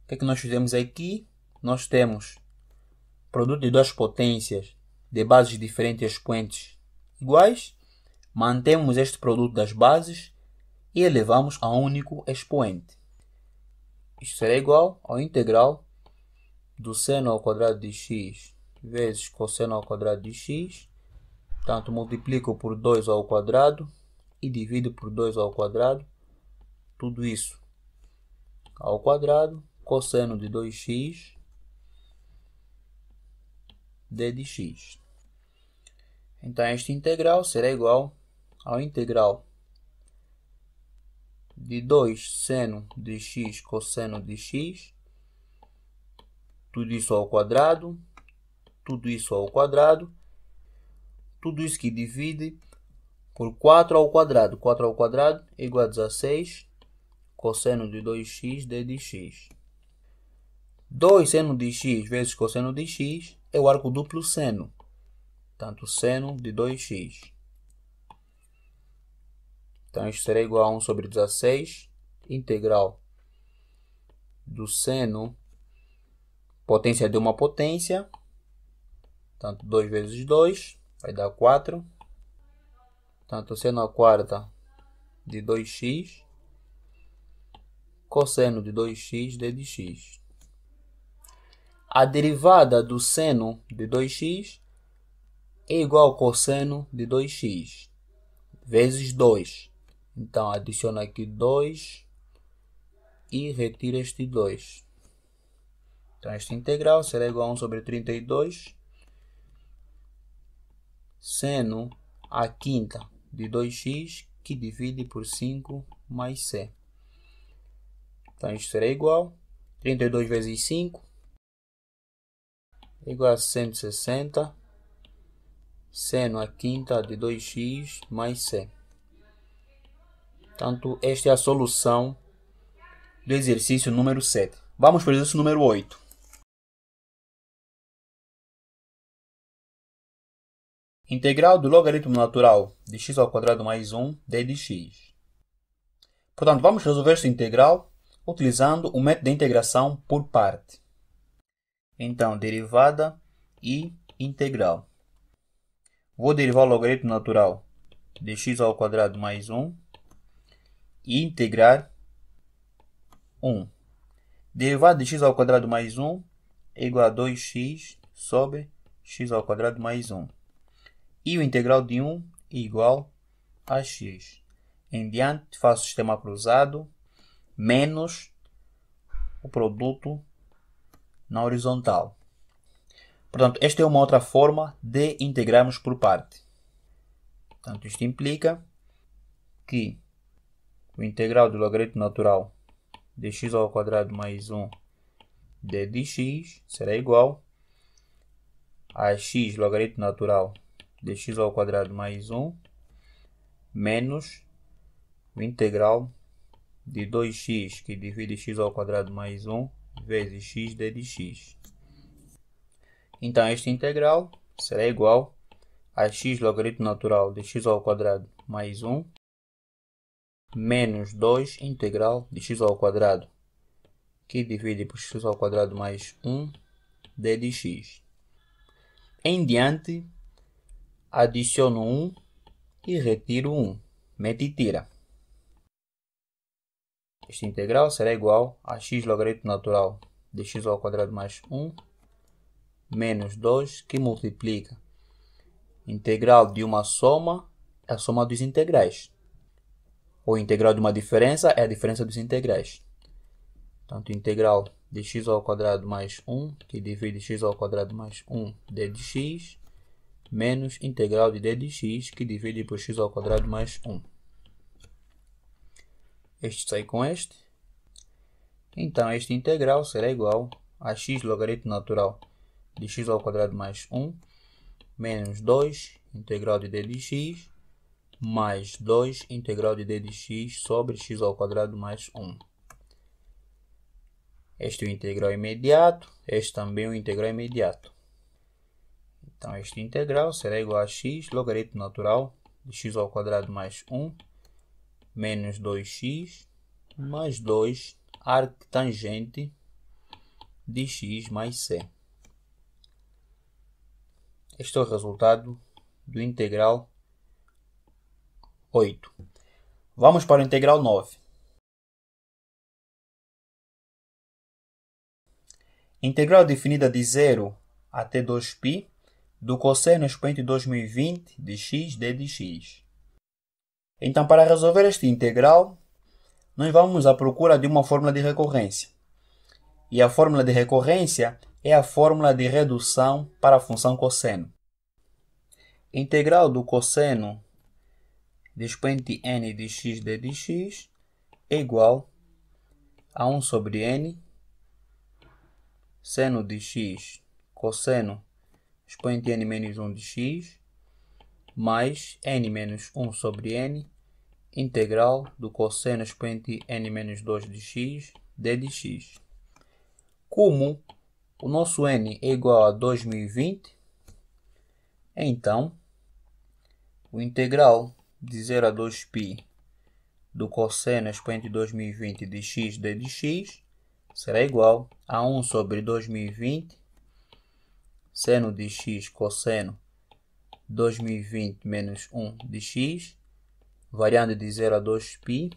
que, é que nós fizemos aqui? Nós temos produto de duas potências de bases diferentes expoentes iguais, mantemos este produto das bases e elevamos a um único expoente. Isto será igual ao integral do seno ao quadrado de x vezes cosseno ao quadrado de x. Portanto, multiplico por 2 ao quadrado e divido por 2 ao quadrado. Tudo isso ao quadrado, cosseno de 2x d de x. Então, esta integral será igual ao integral de 2 seno de x cosseno de x, tudo isso ao quadrado, tudo isso ao quadrado, tudo isso que divide por 4 ao quadrado. 4 ao quadrado é igual a 16 cosseno de 2x d de 2 seno de x vezes cosseno de x é o arco duplo seno. Portanto, seno de 2x. Então, isso será igual a 1 sobre 16, integral do seno, potência de uma potência, portanto, 2 vezes 2, vai dar 4. Portanto, seno a quarta de 2x, cosseno de 2x d de x. A derivada do seno de 2x é igual ao cosseno de 2x vezes 2. Então adiciona aqui 2 e retira este 2. Então esta integral será igual a 1 sobre 32, seno a quinta de 2x que divide por 5 mais c. Então isto será igual 32 vezes 5 igual a 160 seno a é quinta de 2x mais c. Portanto, esta é a solução do exercício número 7. Vamos para o exercício número 8. Integral do logaritmo natural de x ao quadrado mais 1 d de x. Portanto, vamos resolver esta integral utilizando o método de integração por parte. Então, derivada e integral. Vou derivar o logaritmo natural dx ao quadrado mais 1 e integrar 1. Derivar dx ao quadrado mais 1 é igual a 2x sobre x ao quadrado mais 1. E o integral de 1 é igual a x. Em diante, faço o sistema cruzado menos o produto na horizontal. Portanto, esta é uma outra forma de integrarmos por parte. Portanto, isto implica que o integral do logaritmo natural de x ao quadrado mais 1 d dx será igual a x logaritmo natural de x ao quadrado mais 1 menos o integral de 2x que divide x ao quadrado mais 1 vezes x d dx. Então esta integral será igual a x logaritmo natural de x ao quadrado mais 1 menos 2 integral de x ao quadrado que divide por x ao quadrado mais 1 d dx. Em diante, adiciono 1 e retiro 1. Mete e tira. Esta integral será igual a x logaritmo natural de x ao quadrado mais 1 menos 2 que multiplica integral de uma soma é a soma dos integrais. Ou integral de uma diferença é a diferença dos integrais. Portanto, integral de x ao quadrado mais 1, que divide x ao quadrado mais 1 d de x, menos integral de d de x, que divide por x ao quadrado mais 1. Este sai com este. Então, este integral será igual a x logaritmo natural dx ao quadrado mais 1 menos 2 integral de d dx mais 2 integral de d dx sobre x ao quadrado mais 1. Este é o integral imediato, este também é o integral imediato. Então, este integral será igual a x logaritmo natural de x ao quadrado mais 1 menos 2x mais 2 arctangente de x mais c. Este é o resultado do integral 8. Vamos para o integral 9. Integral definida de 0 até 2π do cosseno expoente 2020 de x d dx. Então, para resolver este integral, nós vamos à procura de uma fórmula de recorrência. E a fórmula de recorrência é a fórmula de redução para a função cosseno. integral do cosseno de expoente n de x d dx é igual a 1 sobre n seno de x cosseno expoente n menos 1 de x mais n menos 1 sobre n integral do cosseno expoente n menos 2 de x d dx. Como o nosso N é igual a 2020, então o integral de 0 a 2π do cosseno expoente de 2020 de x dx será igual a 1 sobre 2020 seno de x cosseno 2020 menos 1 de x variando de 0 a 2π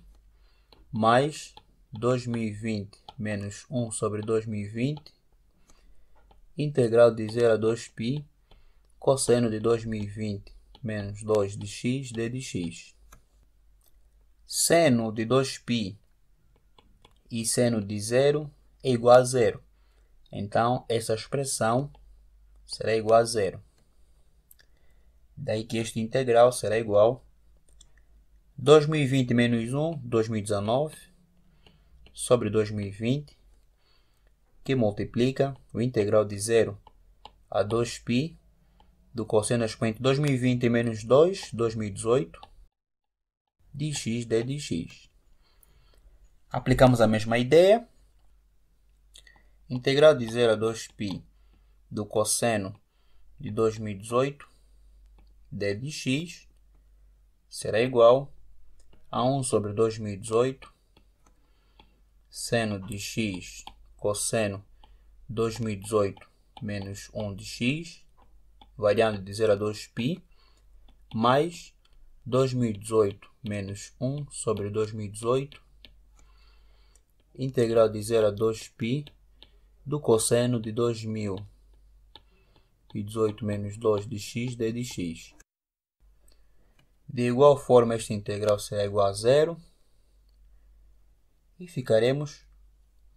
mais 2020 menos 1 sobre 2020 integral de 0 a 2π, cosseno de 2020 menos 2 de x d de x. Seno de 2π e seno de zero é igual a zero. Então, essa expressão será igual a zero. Daí que este integral será igual a 2020 menos 1, 2019, sobre 2020, que multiplica o integral de zero a 2π do cosseno expoente 2020 menos 2, 2018, dx ddx. Aplicamos a mesma ideia. Integral de zero a 2π do cosseno de 2018 ddx será igual a 1 sobre 2018 seno de x cosseno 2018 menos 1 de x, variando de 0 a 2π, mais 2018 menos 1 sobre 2018, integral de 0 a 2π do cosseno de 2018 menos 2 de x d de x. De igual forma, esta integral será igual a zero e ficaremos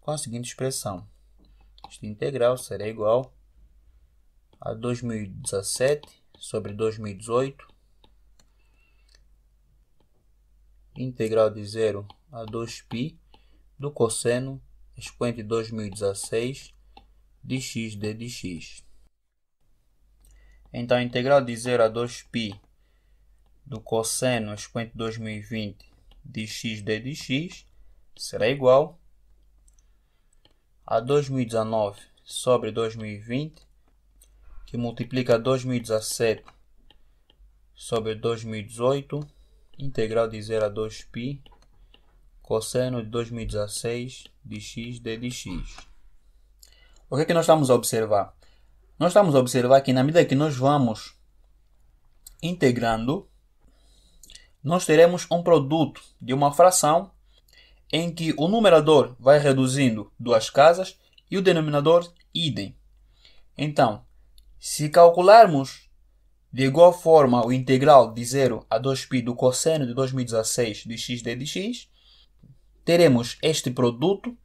com a seguinte expressão. Esta integral será igual a 2017 sobre 2018, integral de 0 a 2π do cosseno expoente 2016 de d dx. Então, a integral de 0 a 2π do cosseno expoente 2020 de d dx será igual a 2019 sobre 2020, que multiplica 2017 sobre 2018, integral de 0 a 2π, cosseno de 2016 de x O que é que nós estamos a observar? Nós estamos a observar que na medida que nós vamos integrando, nós teremos um produto de uma fração em que o numerador vai reduzindo duas casas e o denominador idem. Então, se calcularmos de igual forma o integral de 0 a 2π do cosseno de 2016 de x dx, teremos este produto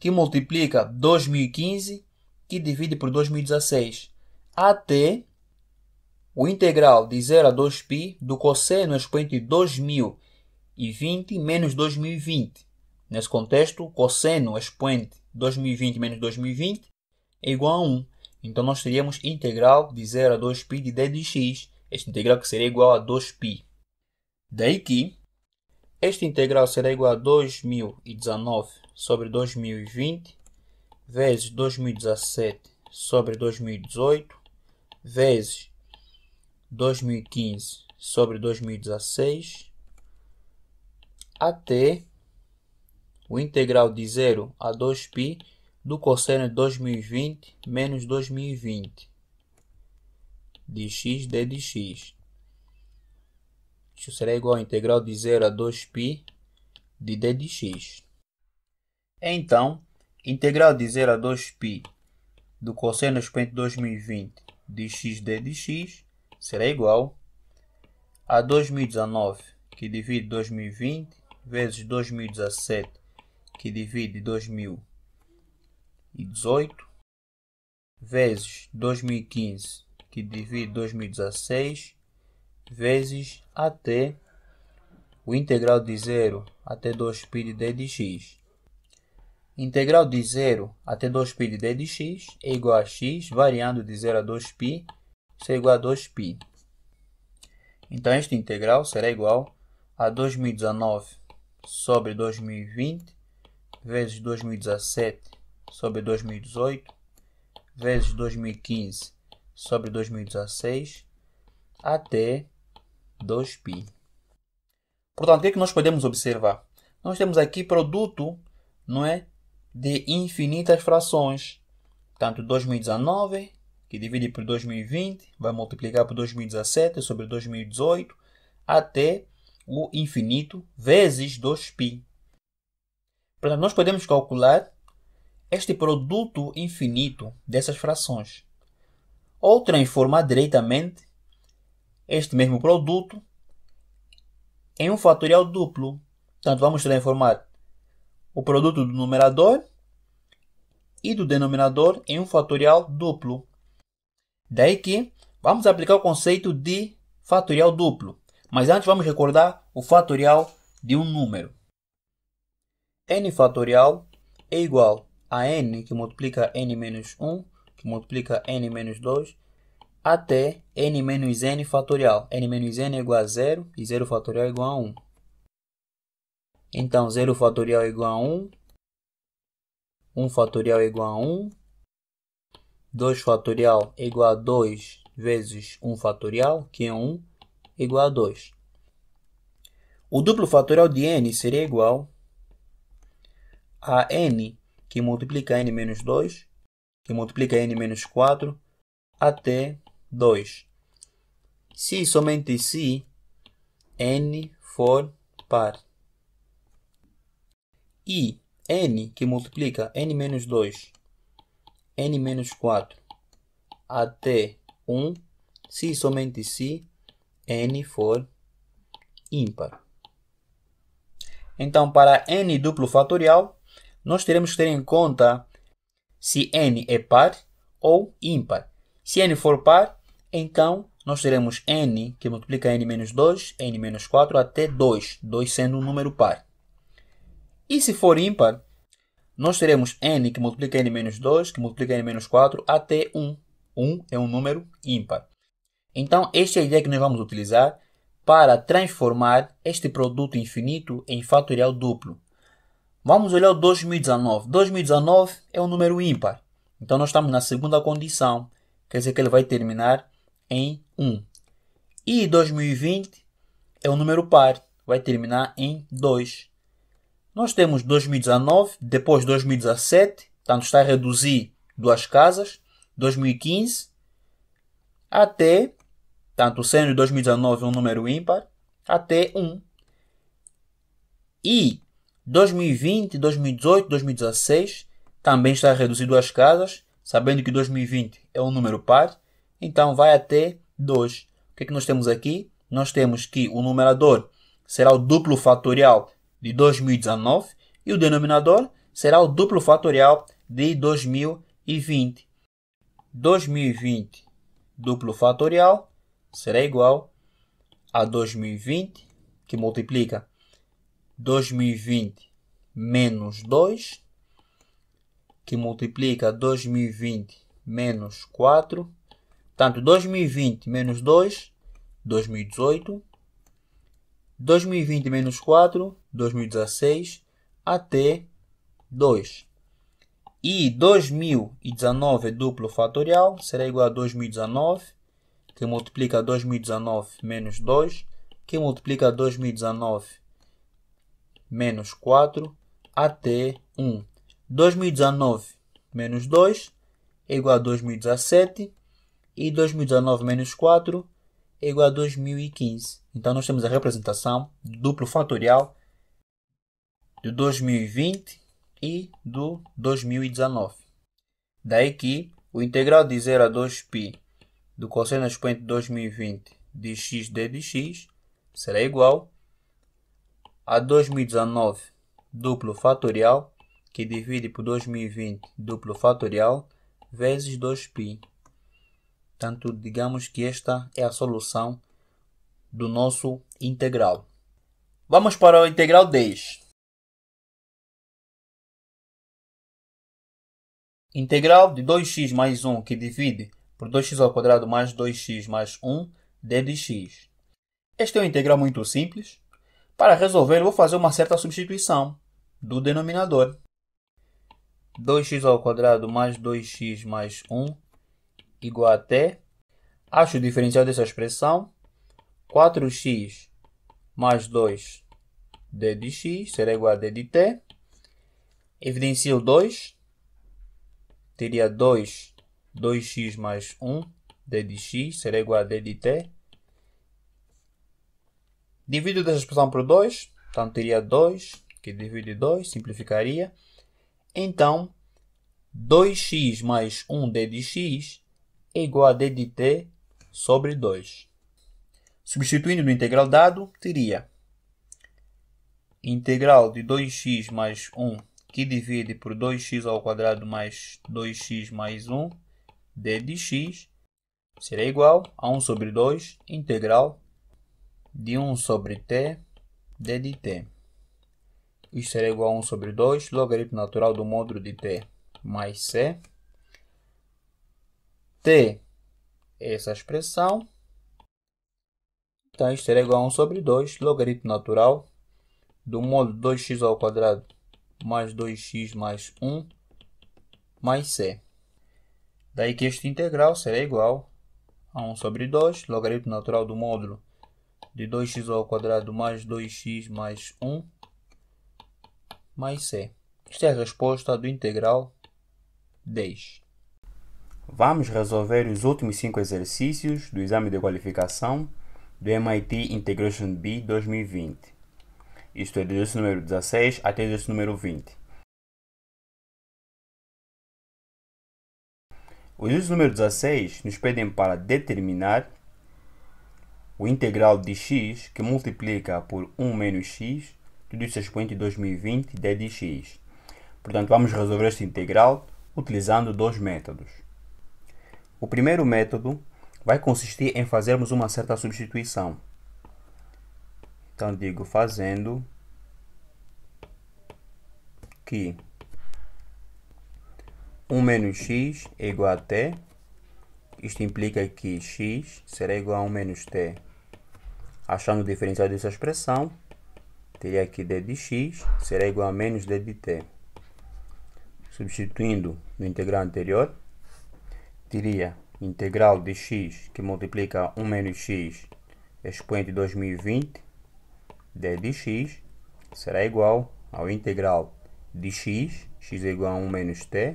que multiplica 2015 que divide por 2016 até o integral de 0 a 2π do cosseno expoente 2000 2020 menos 2020. Nesse contexto, o cosseno expoente 2020 menos 2020 é igual a 1. Então, nós teríamos integral de 0 a 2π de d dx, este integral que seria igual a 2π. Daí que este integral será igual a 2019 sobre 2020 vezes 2017 sobre 2018 vezes 2015 sobre 2016 até o integral de zero a 2π do cosseno de 2020 menos 2020 dx d dx. Isso será igual ao integral de zero a 2π de d dx. Então, integral de zero a 2π do cosseno de 2020 dx d dx será igual a 2019, que divide 2020 vezes 2017, que divide 2018, vezes 2015, que divide 2016, vezes até o integral de zero até 2π de dx. Integral de zero até 2π de dx é igual a x, variando de zero a 2π, isso é igual a 2π. Então, este integral será igual a 2019 sobre 2020 vezes 2017 sobre 2018 vezes 2015 sobre 2016 até 2π. Portanto, o é que, nós podemos observar? Nós temos aqui produto não é, de infinitas frações. Portanto, 2019, que divide por 2020, vai multiplicar por 2017 sobre 2018, até o infinito vezes 2π. Portanto, nós podemos calcular este produto infinito dessas frações. Ou transformar diretamente este mesmo produto em um fatorial duplo. Portanto, vamos transformar o produto do numerador e do denominador em um fatorial duplo. Daí que vamos aplicar o conceito de fatorial duplo. Mas antes vamos recordar o fatorial de um número. n fatorial é igual a n que multiplica n menos 1, que multiplica n menos 2, até n menos n fatorial. n menos n é igual a 0 e 0 fatorial é igual a 1. Então, 0 fatorial é igual a 1, 1 fatorial é igual a 1, 2 fatorial é igual a 2 vezes 1 fatorial, que é 1, é igual a 2. O duplo fatorial de n seria igual a n, que multiplica n menos 2, que multiplica n menos 4, até 2. Se somente se n for par. E n, que multiplica n menos 2, n menos 4, até 1, se somente se n for ímpar. Então, para n duplo fatorial, nós teremos que ter em conta se n é par ou ímpar. Se n for par, então nós teremos n que multiplica n menos 2, n menos 4 até 2, 2 sendo um número par. E se for ímpar, nós teremos n que multiplica n menos 2, que multiplica n menos 4 até 1. 1 é um número ímpar. Então, esta é a ideia que nós vamos utilizar para transformar este produto infinito em fatorial duplo. Vamos olhar o 2019. 2019 é um número ímpar. Então nós estamos na segunda condição, quer dizer que ele vai terminar em 1. E 2020 é um número par, vai terminar em 2. Nós temos 2019, depois 2017, portanto está a reduzir duas casas, 2015 até Portanto, sendo 2019 um número ímpar, até 1. E 2020, 2018, 2016 também está reduzido às casas, sabendo que 2020 é um número par, então vai até 2. O que é que nós temos aqui? Nós temos que o numerador será o duplo fatorial de 2019 e o denominador será o duplo fatorial de 2020. 2020 duplo fatorial será igual a 2020, que multiplica 2020 menos 2, que multiplica 2020 menos 4. Portanto, 2020 menos 2, 2018. 2020 menos 4, 2016, até 2. E 2019 é duplo fatorial será igual a 2019 que multiplica 2019 menos 2, que multiplica 2019 menos 4 até 1. 2019 menos 2 é igual a 2017 e 2019 menos 4 é igual a 2015. Então nós temos a representação duplo fatorial do 2020 e do 2019. Daí que o integral de 0 a 2π do cosseno expoente de 2020 de x dx será igual a 2019 duplo fatorial que divide por 2020 duplo fatorial vezes 2π. Portanto, digamos que esta é a solução do nosso integral. Vamos para o integral 10. Integral de 2x mais 1 que divide por 2x ao quadrado mais 2x mais 1 d dx. Este é um integral muito simples. Para resolver, vou fazer uma certa substituição do denominador. 2x ao quadrado mais 2x mais 1 igual a t. Acho o diferencial dessa expressão. 4x mais 2 d x será igual a d de t. Evidencio 2. Teria 2 2x mais 1 d de x será igual a d de t. Divido dessa expressão por 2, então teria 2, que divide 2, simplificaria. Então, 2x mais 1 d de x é igual a d de t sobre 2. Substituindo no integral dado, teria integral de 2x mais 1 que divide por 2x ao quadrado mais 2x mais 1 d de x será igual a 1 sobre 2 integral de 1 sobre t d de t. Isto será igual a 1 sobre 2 logaritmo natural do módulo de t mais c. t é essa expressão. Então, isto será igual a 1 sobre 2 logaritmo natural do módulo 2x ao quadrado mais 2x mais 1 mais c. Daí que este integral será igual a 1 sobre 2, logaritmo natural do módulo de 2x ao mais 2x mais 1 mais c. Esta é a resposta do integral 10. Vamos resolver os últimos cinco exercícios do exame de qualificação do MIT Integration B 2020. Isto é, do exercício número 16 até o exercício número 20. Os números número 16 nos pedem para determinar o integral de x que multiplica por 1 menos x, tudo isso é expoente 2020 d de x. Portanto, vamos resolver este integral utilizando dois métodos. O primeiro método vai consistir em fazermos uma certa substituição. Então, digo fazendo que 1 menos x é igual a t. Isto implica que x será igual a 1 menos t. Achando o diferencial dessa expressão, teria que d de x será igual a menos d de t. Substituindo no integral anterior, teria integral de x que multiplica 1 menos x expoente 2020 d de x será igual ao integral de x, x é igual a 1 menos t,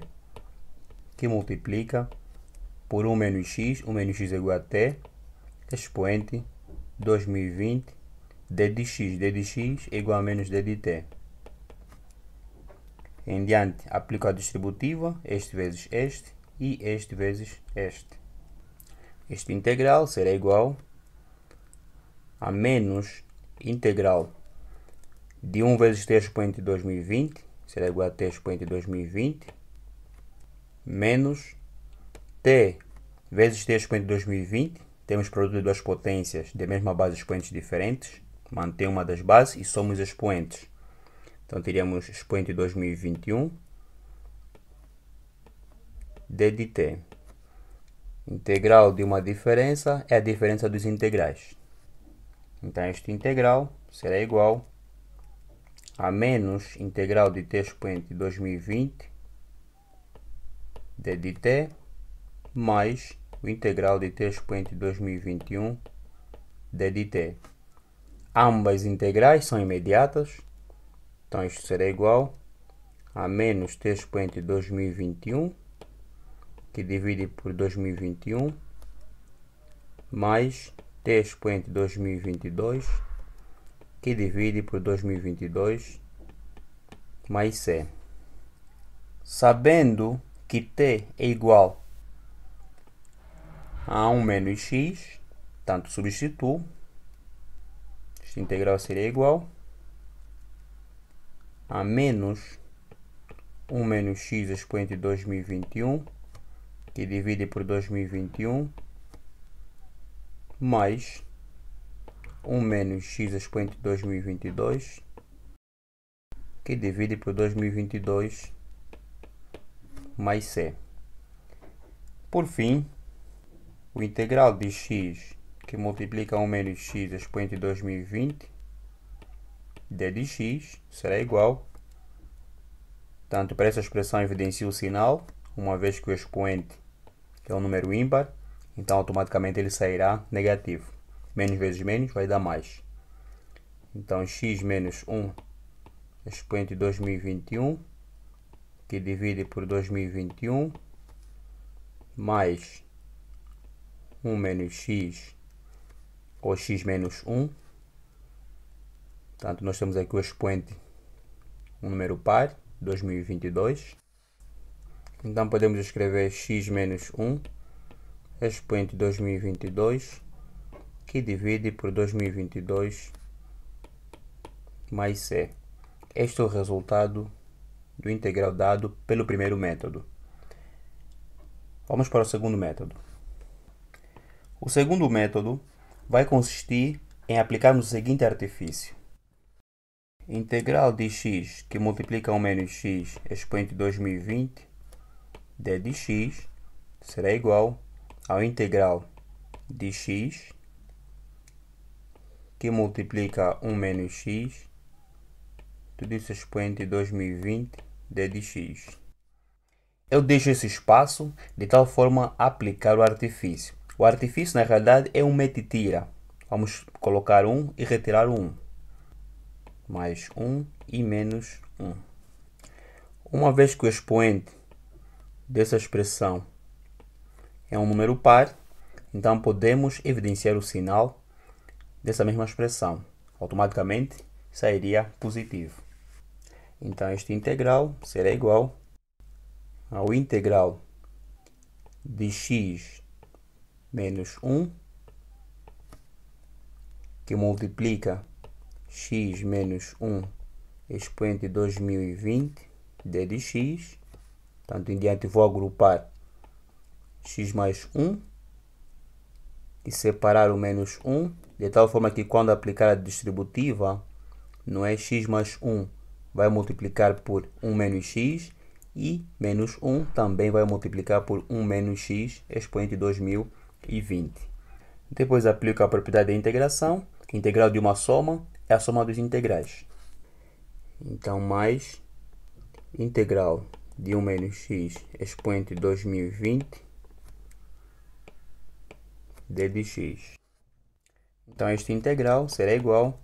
que multiplica por 1 menos x, 1 menos x é igual a t, expoente 2020 d de x, d de x é igual a menos d de t. Em diante, aplico a distributiva, este vezes este e este vezes este. Este integral será igual a menos integral de 1 vezes t expoente 2020, será igual a t expoente 2020, menos T vezes T expoente de 2020. Temos produto de duas potências de mesma base expoentes diferentes. Mantém uma das bases e somos expoentes. Então teríamos expoente de 2021 D de T. Integral de uma diferença é a diferença dos integrais. Então este integral será igual a menos integral de t expoente de 2020 d de t mais o integral de t expoente 2021 d de t. Ambas integrais são imediatas, então isto será igual a menos t expoente 2021 que divide por 2021 mais t expoente 2022 que divide por 2022 mais c. Sabendo que t é igual a 1 menos x, tanto substituo, esta integral seria igual a menos 1 menos x expoente de 2021, que divide por 2021, mais 1 menos x expoente de 2022, que divide por 2022, mais c. Por fim, o integral de x que multiplica 1 menos x expoente 2020 d de x será igual. Tanto para essa expressão evidencia o sinal, uma vez que o expoente é um número ímpar, então automaticamente ele sairá negativo. Menos vezes menos vai dar mais. Então x menos 1 expoente 2021 que divide por 2021 mais 1 menos x ou x menos 1 portanto nós temos aqui o expoente um número par 2022 então podemos escrever x menos 1 expoente 2022 que divide por 2022 mais c este é o resultado do integral dado pelo primeiro método. Vamos para o segundo método. O segundo método vai consistir em aplicar o seguinte artifício. Integral de x que multiplica 1 menos x expoente 2020 d de x será igual ao integral de x que multiplica 1 menos x tudo isso expoente 2020 d de x. Eu deixo esse espaço de tal forma a aplicar o artifício. O artifício, na realidade, é um tira. Vamos colocar 1 um e retirar 1. Um. Mais 1 um e menos 1. Uma vez que o expoente dessa expressão é um número par, então podemos evidenciar o sinal dessa mesma expressão. Automaticamente sairia positivo. Então, este integral será igual ao integral de x menos 1, que multiplica x menos 1 expoente 2020 d de x. Tanto em diante vou agrupar x mais 1 e separar o menos 1, de tal forma que quando aplicar a distributiva, não é x mais 1, vai multiplicar por 1 menos x e menos 1 também vai multiplicar por 1 menos x, expoente 2020. Depois aplico a propriedade da integração. É integral de uma soma é a soma dos integrais. Então, mais integral de 1 menos x, expoente 2020, d de x. Então, este integral será igual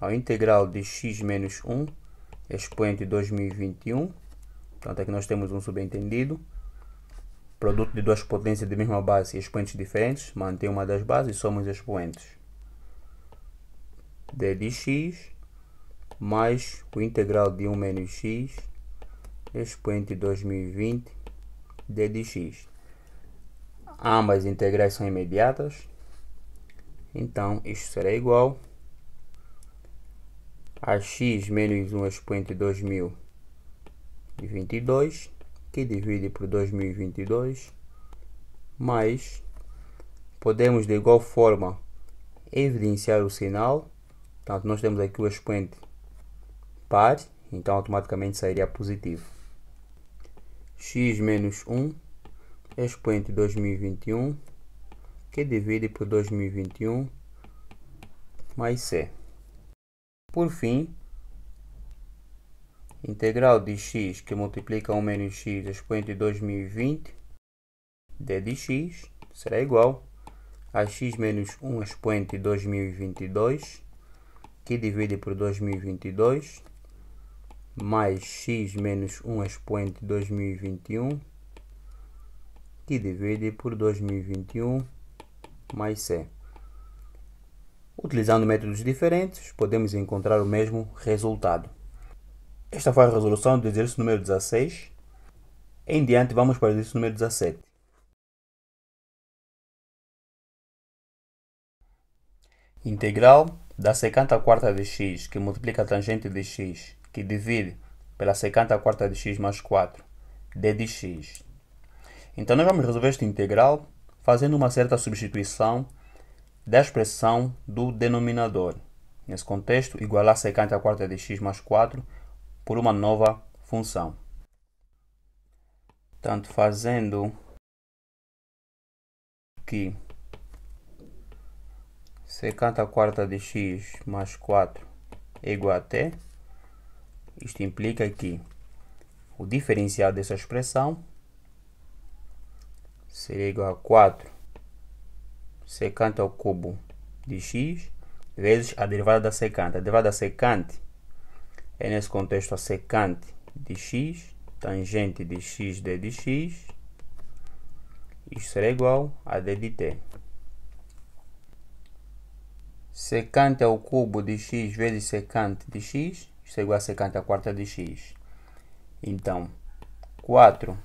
ao integral de x menos 1 expoente 2021. Portanto, aqui nós temos um subentendido. Produto de duas potências de mesma base e expoentes diferentes, mantém uma das bases e soma os expoentes. d de x mais o integral de 1 menos x, expoente 2020, d de x. Ambas integrais são imediatas, então isto será igual ax menos 1 expoente 2022, que divide por 2022, mais podemos de igual forma evidenciar o sinal. Portanto, nós temos aqui o expoente par, então automaticamente sairia positivo. x menos 1 expoente 2021, que divide por 2021 mais c. Por fim, integral de x que multiplica 1 menos x expoente de 2020 d de x será igual a x menos 1 expoente de 2022 que divide por 2022 mais x menos 1 expoente de 2021 que divide por 2021 mais c. Utilizando métodos diferentes, podemos encontrar o mesmo resultado. Esta foi a resolução do exercício número 16. Em diante, vamos para o exercício número 17. Integral da secanta quarta de x, que multiplica a tangente de x, que divide pela secanta quarta de x mais 4, d de x. Então, nós vamos resolver esta integral fazendo uma certa substituição da expressão do denominador. Nesse contexto, igualar secante à quarta de x mais 4 por uma nova função. Portanto, fazendo que secante à quarta de x mais 4 é igual a t, isto implica que o diferencial dessa expressão seria igual a 4 secante ao cubo de x vezes a derivada da secante. A derivada da secante é, nesse contexto, a secante de x, tangente de x d de x. será igual a d de t. Secante ao cubo de x vezes secante de x. isso é igual a secante à quarta de x. Então, 4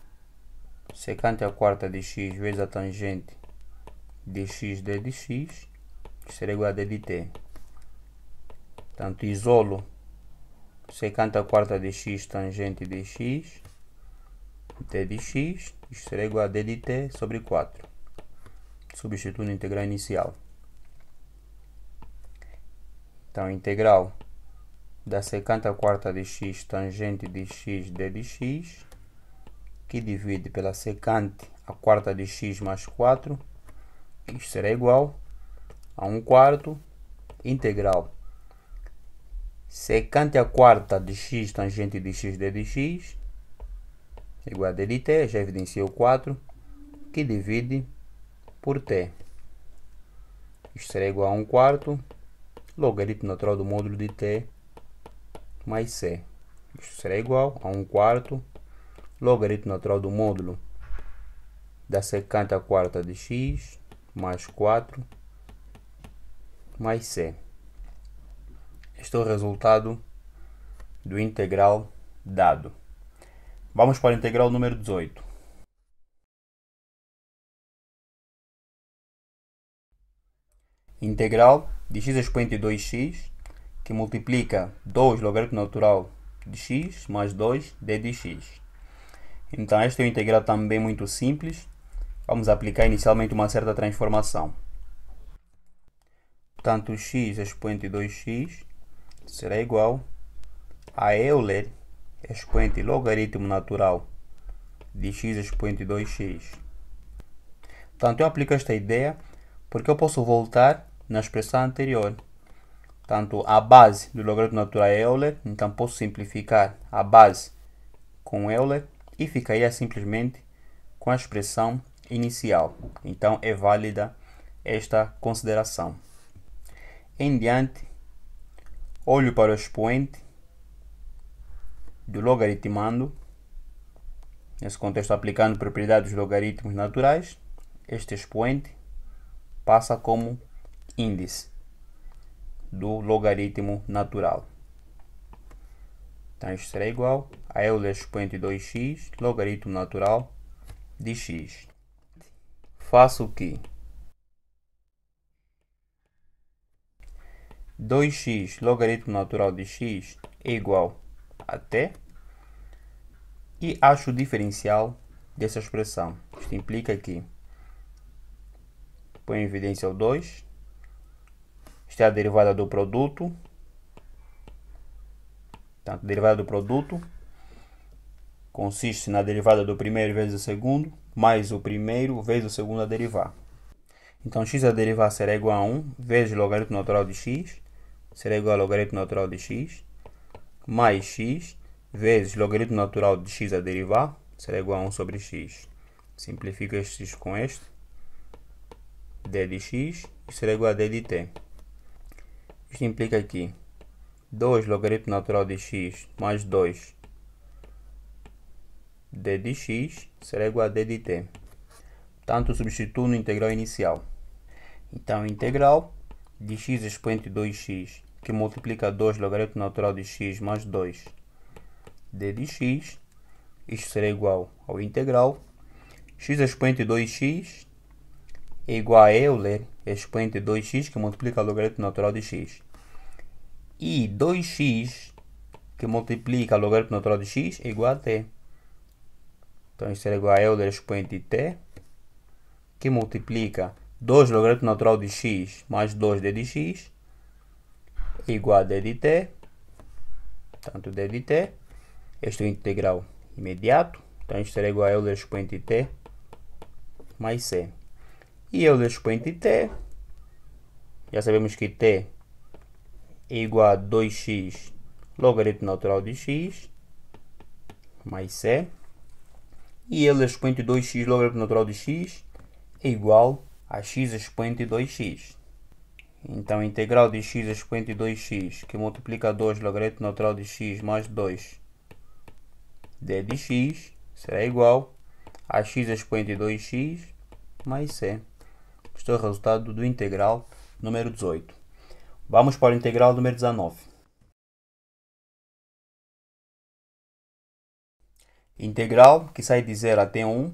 secante à quarta de x vezes a tangente dx dx será igual a d de t. Portanto, isolo secante quarta de x tangente de x, d de x, isto será igual a d de t sobre 4. Substituindo a integral inicial. Então, integral da secante quarta de x tangente de x d de x, que divide pela secante a quarta de x mais 4, isso será igual a 1 quarto integral secante à quarta de x tangente de x d dx igual a d de t, já evidenciei o 4, que divide por t. Isto será igual a 1 quarto logaritmo natural do módulo de t mais c. Isto será igual a 1 quarto logaritmo natural do módulo da secante à quarta de x mais 4 mais c. Este é o resultado do integral dado. Vamos para o integral número 18. Integral de x expoente 2x, que multiplica 2 logaritmo natural de x mais 2 d de x. Então, este é um integral também muito simples, vamos aplicar inicialmente uma certa transformação. Portanto, x expoente 2x será igual a Euler expoente logaritmo natural de x expoente 2x. Portanto, eu aplico esta ideia porque eu posso voltar na expressão anterior. Portanto, a base do logaritmo natural é Euler, então posso simplificar a base com Euler e ficaria simplesmente com a expressão inicial. Então é válida esta consideração. Em diante, olho para o expoente do logaritmando, nesse contexto aplicando propriedades dos logaritmos naturais, este expoente passa como índice do logaritmo natural. Então, isto será igual a Euler expoente 2x, logaritmo natural de x faço o que? 2x logaritmo natural de x é igual a t e acho o diferencial dessa expressão. Isto implica que põe em evidência o 2, isto é a derivada do produto, portanto, derivada do produto consiste na derivada do primeiro vezes o segundo mais o primeiro vezes o segundo a derivar. Então x a derivar será igual a 1 vezes logaritmo natural de x, será igual a logaritmo natural de x, mais x vezes logaritmo natural de x a derivar, será igual a 1 sobre x. Simplifica este x com este, d de x, será igual a d de t. Isto implica aqui 2 logaritmo natural de x mais 2 d de x será igual a d de t. Portanto, substituo no integral inicial. Então, integral de x expoente 2x, que multiplica 2 logaritmo natural de x mais 2 d de x, isto será igual ao integral x expoente 2x é igual a Euler expoente 2x, que multiplica logaritmo natural de x. E 2x, que multiplica logaritmo natural de x, é igual a t. Então isso é igual a Euler expoente de t, que multiplica 2 logaritmo natural de x mais 2d de x, igual a d de t, tanto d de t, este é o integral imediato, então isso é igual a Euler expoente de t mais c. E Euler expoente de t, já sabemos que t é igual a 2x logaritmo natural de x mais c e L expoente 2x logaritmo natural de x é igual a x expoente 2x. Então, integral de x expoente 2x, que multiplica 2 logaritmo natural de x mais 2 d de x, será igual a x expoente 2x mais c. Este é o resultado do integral número 18. Vamos para o integral número 19. Integral, que sai de 0 até 1,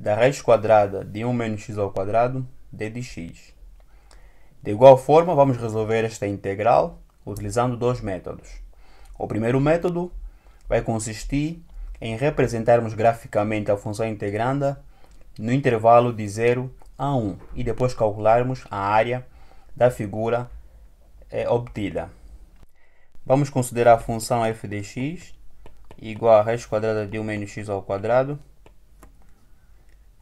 da raiz quadrada de 1 menos x ao quadrado, d de De igual forma, vamos resolver esta integral utilizando dois métodos. O primeiro método vai consistir em representarmos graficamente a função integranda no intervalo de 0 a 1 e depois calcularmos a área da figura é, obtida. Vamos considerar a função f de x igual a raiz quadrada de 1 menos x ao quadrado.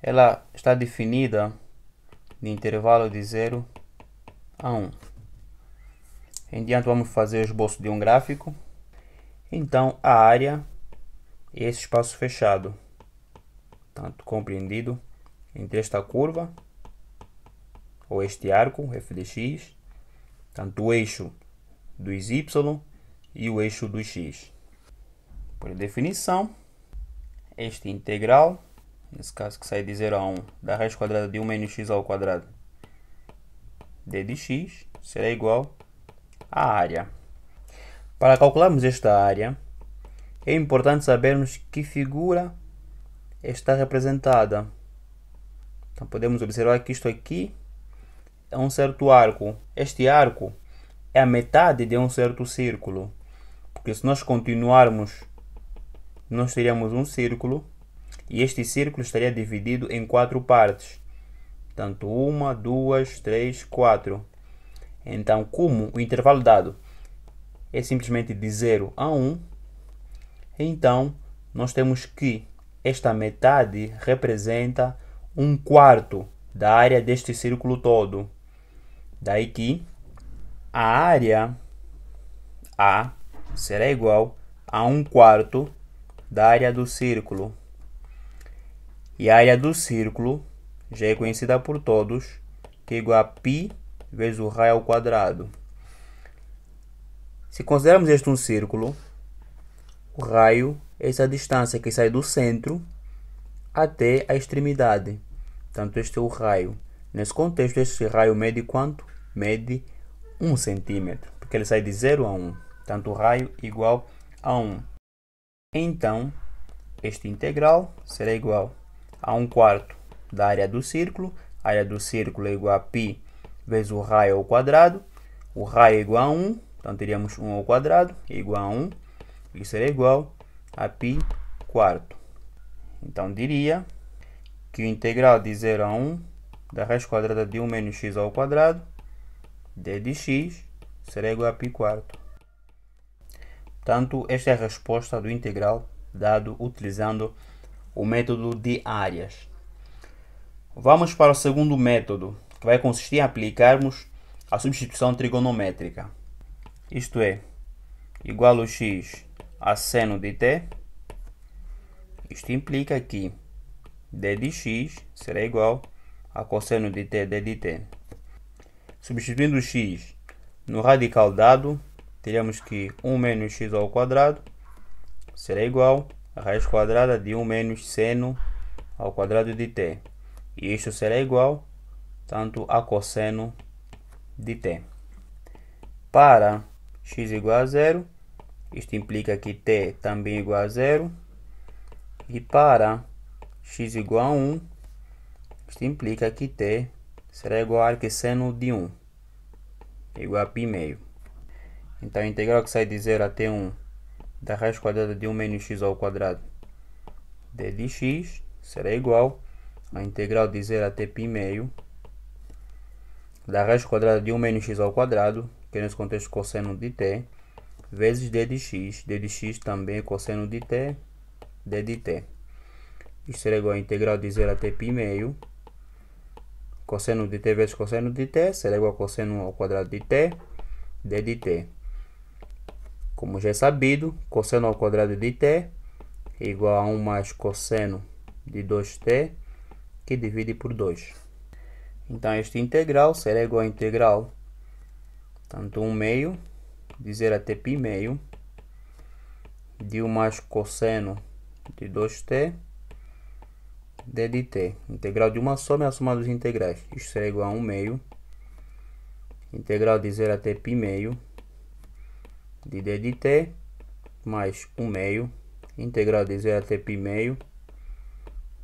Ela está definida no intervalo de 0 a 1. Em diante vamos fazer o esboço de um gráfico. Então a área é esse espaço fechado, tanto compreendido entre esta curva ou este arco f de x, tanto o eixo dos y e o eixo dos x por definição, este integral, nesse caso que sai de 0 a 1, da raiz quadrada de 1 menos x ao quadrado d de x, será igual à área. Para calcularmos esta área, é importante sabermos que figura está representada. Então podemos observar que isto aqui é um certo arco. Este arco é a metade de um certo círculo. Porque se nós continuarmos nós teríamos um círculo e este círculo estaria dividido em quatro partes. tanto uma, duas, três, quatro. Então, como o intervalo dado é simplesmente de 0 a 1, um, então nós temos que esta metade representa um quarto da área deste círculo todo. Daí que a área A será igual a um quarto da área do círculo. E a área do círculo já é conhecida por todos, que é igual a π vezes o raio ao quadrado. Se considerarmos este um círculo, o raio é essa distância que sai do centro até a extremidade. Portanto, este é o raio. Nesse contexto, este raio mede quanto? Mede 1 centímetro, porque ele sai de 0 a 1. Portanto, o raio igual a 1. Então, este integral será igual a 1 quarto da área do círculo. A área do círculo é igual a π vezes o raio ao quadrado. O raio é igual a 1, então teríamos 1 ao quadrado é igual a 1. Isso será igual a π quarto. Então, diria que o integral de 0 a 1 da raiz quadrada de 1 menos x ao quadrado d de x será igual a π quarto. Portanto, esta é a resposta do integral dado utilizando o método de áreas. Vamos para o segundo método, que vai consistir em aplicarmos a substituição trigonométrica. Isto é, igual a x a seno de t. Isto implica que d de x será igual a cosseno de t d de t. Substituindo x no radical dado, teríamos que 1 menos x ao quadrado será igual a raiz quadrada de 1 menos seno ao quadrado de t. E isto será igual tanto a cosseno de t. Para x igual a zero, isto implica que t também é igual a zero. E para x igual a 1, isto implica que t será igual a arquesseno de 1, igual a π meio. Então a integral que sai de zero até 1 da raiz quadrada de 1 menos x ao quadrado d dx será igual à integral de zero até π meio da raiz quadrada de 1 menos x ao quadrado, que nesse contexto cosseno de t, vezes d dx d também é cosseno de t, d de t. Isso será igual à integral de zero até π meio, cosseno de t vezes cosseno de t, será igual a cosseno ao quadrado de t, d de t. Como já é sabido, cosseno ao quadrado de t é igual a 1 mais cosseno de 2t, que divide por 2. Então, esta integral será igual à integral tanto 1 meio, de 0 até π meio, de 1 mais cosseno de 2t, d dt. Integral de uma soma é a soma dos integrais. Isto será igual a 1 meio, integral de 0 até π meio, de d de t mais 1 meio integral de zero até π meio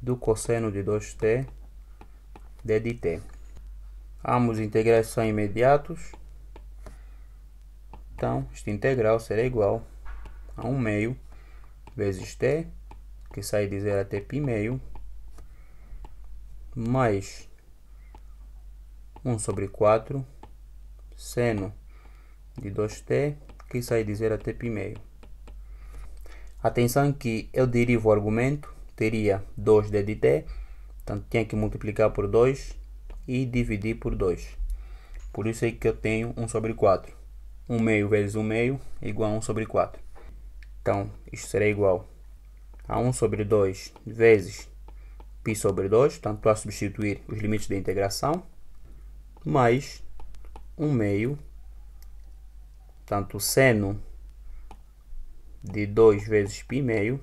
do cosseno de 2t d de t. Ambos integrais são imediatos, então este integral será igual a 1 meio vezes t, que sai de zero até π meio, mais 1 sobre 4 seno de 2t que sai dizer até Pimeu. Atenção que eu derivo o argumento, teria 2d de t, então tinha que multiplicar por 2 e dividir por 2. Por isso é que eu tenho 1 sobre 4. 1 meio vezes 1 meio é igual a 1 sobre 4. Então, isso será igual a 1 sobre 2 vezes π sobre 2, portanto, para substituir os limites da integração, mais 1 meio Portanto, o seno de 2 vezes π meio,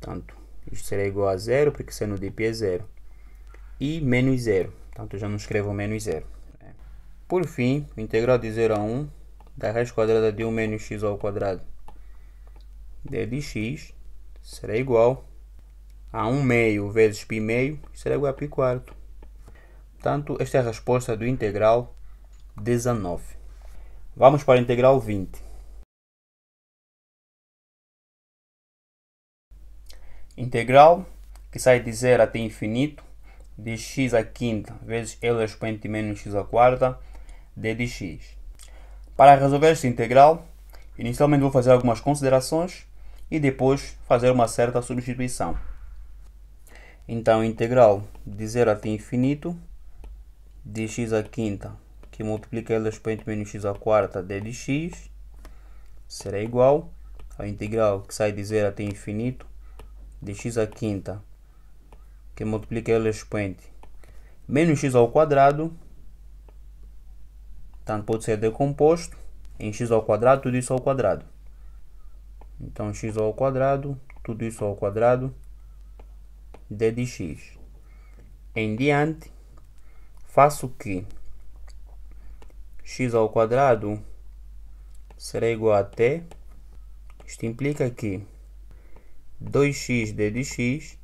portanto, isto será igual a zero, porque seno de π é zero. E menos zero, portanto, eu já não escrevo menos zero. Né? Por fim, o integral de 0 a 1 um, da raiz quadrada de 1 um menos x ao quadrado d de x será igual a 1 meio vezes π meio, será igual a π quarto. Portanto, esta é a resposta do integral 19. Vamos para a integral 20. Integral, que sai de zero até infinito, de x à quinta vezes L expoente menos x à quarta, d de x. Para resolver esta integral, inicialmente vou fazer algumas considerações e depois fazer uma certa substituição. Então, integral de zero até infinito de x à quinta que multiplica ela por menos x à quarta dx será igual à integral que sai de zero até infinito dx à quinta que multiplica ela por menos x ao quadrado tanto pode ser decomposto em x ao quadrado tudo isso ao quadrado então x ao quadrado tudo isso ao quadrado d dx em diante faço que x ao quadrado será igual a t. Isto implica que 2x d de x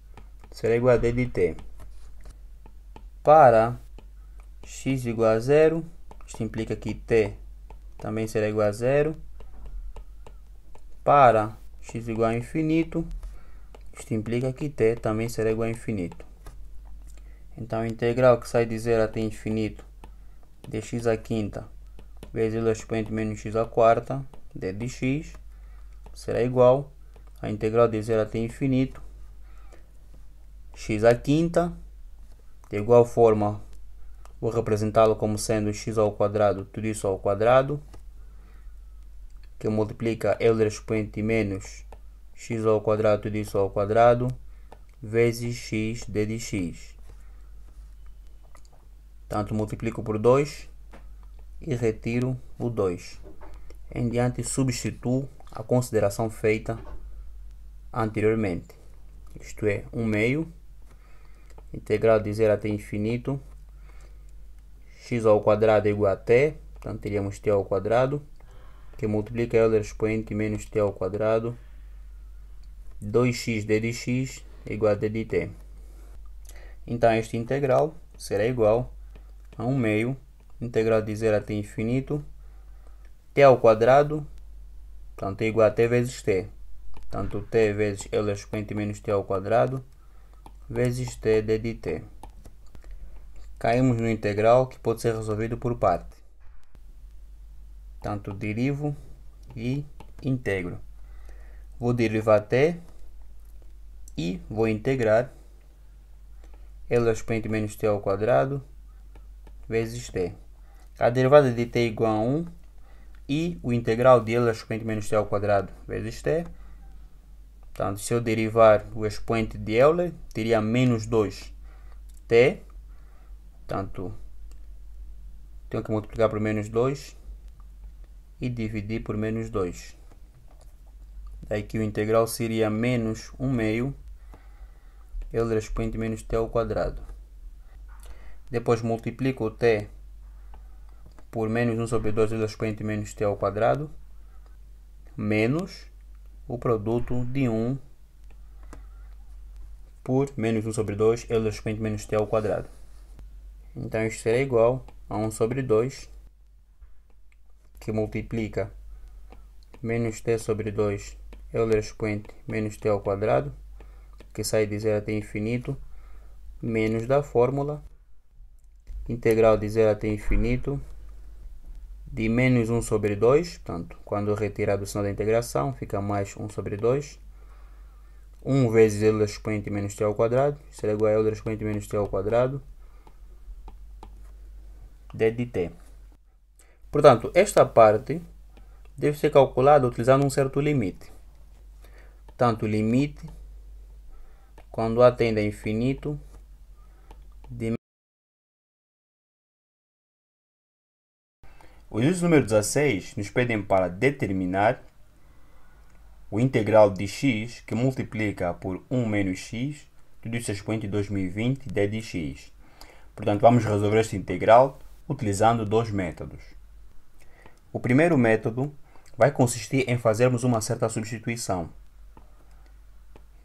será igual a d de t. Para x igual a zero, isto implica que t também será igual a zero. Para x igual a infinito, isto implica que t também será igual a infinito. Então, a integral que sai de zero até infinito dx à quinta vezes o expoente menos x à quarta d será igual a integral de zero até infinito x à quinta de igual forma vou representá-lo como sendo x ao quadrado tudo isso ao quadrado que multiplica Euler expoente menos x ao quadrado tudo isso ao quadrado vezes x d de x Portanto, multiplico por 2 e retiro o 2. Em diante, substituo a consideração feita anteriormente. Isto é, 1 um meio integral de zero até infinito x ao quadrado é igual a t, portanto teríamos t ao quadrado, que multiplica Euler expoente menos t ao quadrado, 2x d de x é igual a dt de t. Então este integral será igual a 1 meio, integral de zero até infinito, t ao quadrado, tanto é igual a t vezes t. tanto t vezes L é exponente menos t ao quadrado, vezes t d de t. Caímos no integral que pode ser resolvido por parte. Tanto derivo e integro. Vou derivar t e vou integrar L é exponente menos t ao quadrado vezes t. A derivada de t é igual a 1 e o integral de L é expoente menos t ao quadrado vezes t. Portanto, se eu derivar o expoente de Euler, teria menos 2t. Portanto, tenho que multiplicar por menos 2 e dividir por menos 2. Daí que o integral seria menos 1 meio Euler é expoente menos t ao quadrado. Depois multiplico o t por menos 1 sobre 2 elevado ao expoente menos t ao quadrado, menos o produto de 1 por menos 1 sobre 2 elevado ao expoente menos t ao quadrado. Então, isso será igual a 1 sobre 2, que multiplica menos t sobre 2 elevado ao expoente menos t ao quadrado, que sai de 0 até infinito, menos da fórmula integral de 0 até infinito de menos 1 sobre 2, portanto, quando retirado o sinal da integração, fica mais 1 sobre 2. 1 vezes Euler expoente menos t ao quadrado, será igual a Euler expoente menos t ao quadrado, d de t. Portanto, esta parte deve ser calculada utilizando um certo limite. Portanto, limite, quando a tende a infinito, de Os números número 16 nos pedem para determinar o integral de x que multiplica por 1 menos x, tudo isso é expoente 2020 d de x. Portanto, vamos resolver este integral utilizando dois métodos. O primeiro método vai consistir em fazermos uma certa substituição.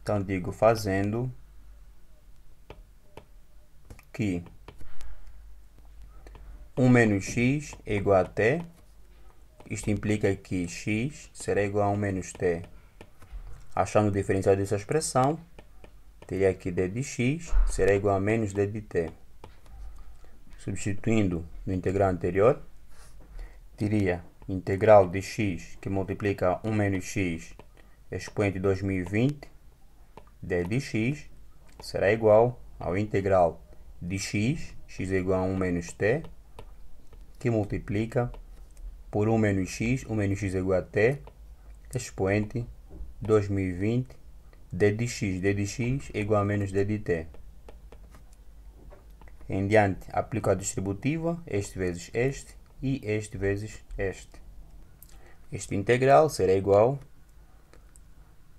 Então, digo fazendo que 1 menos x é igual a t. Isto implica que x será igual a 1 menos t. Achando o diferencial dessa expressão, teria aqui d de x será igual a menos d de t. Substituindo no integral anterior, teria integral de x que multiplica 1 menos x expoente 2020 d de x será igual ao integral de x, x é igual a 1 menos t, que multiplica por 1 menos x, 1 menos x é igual a t, expoente 2020, d de x, d de x é igual a menos d de t. Em diante, aplico a distributiva, este vezes este e este vezes este. Este integral será igual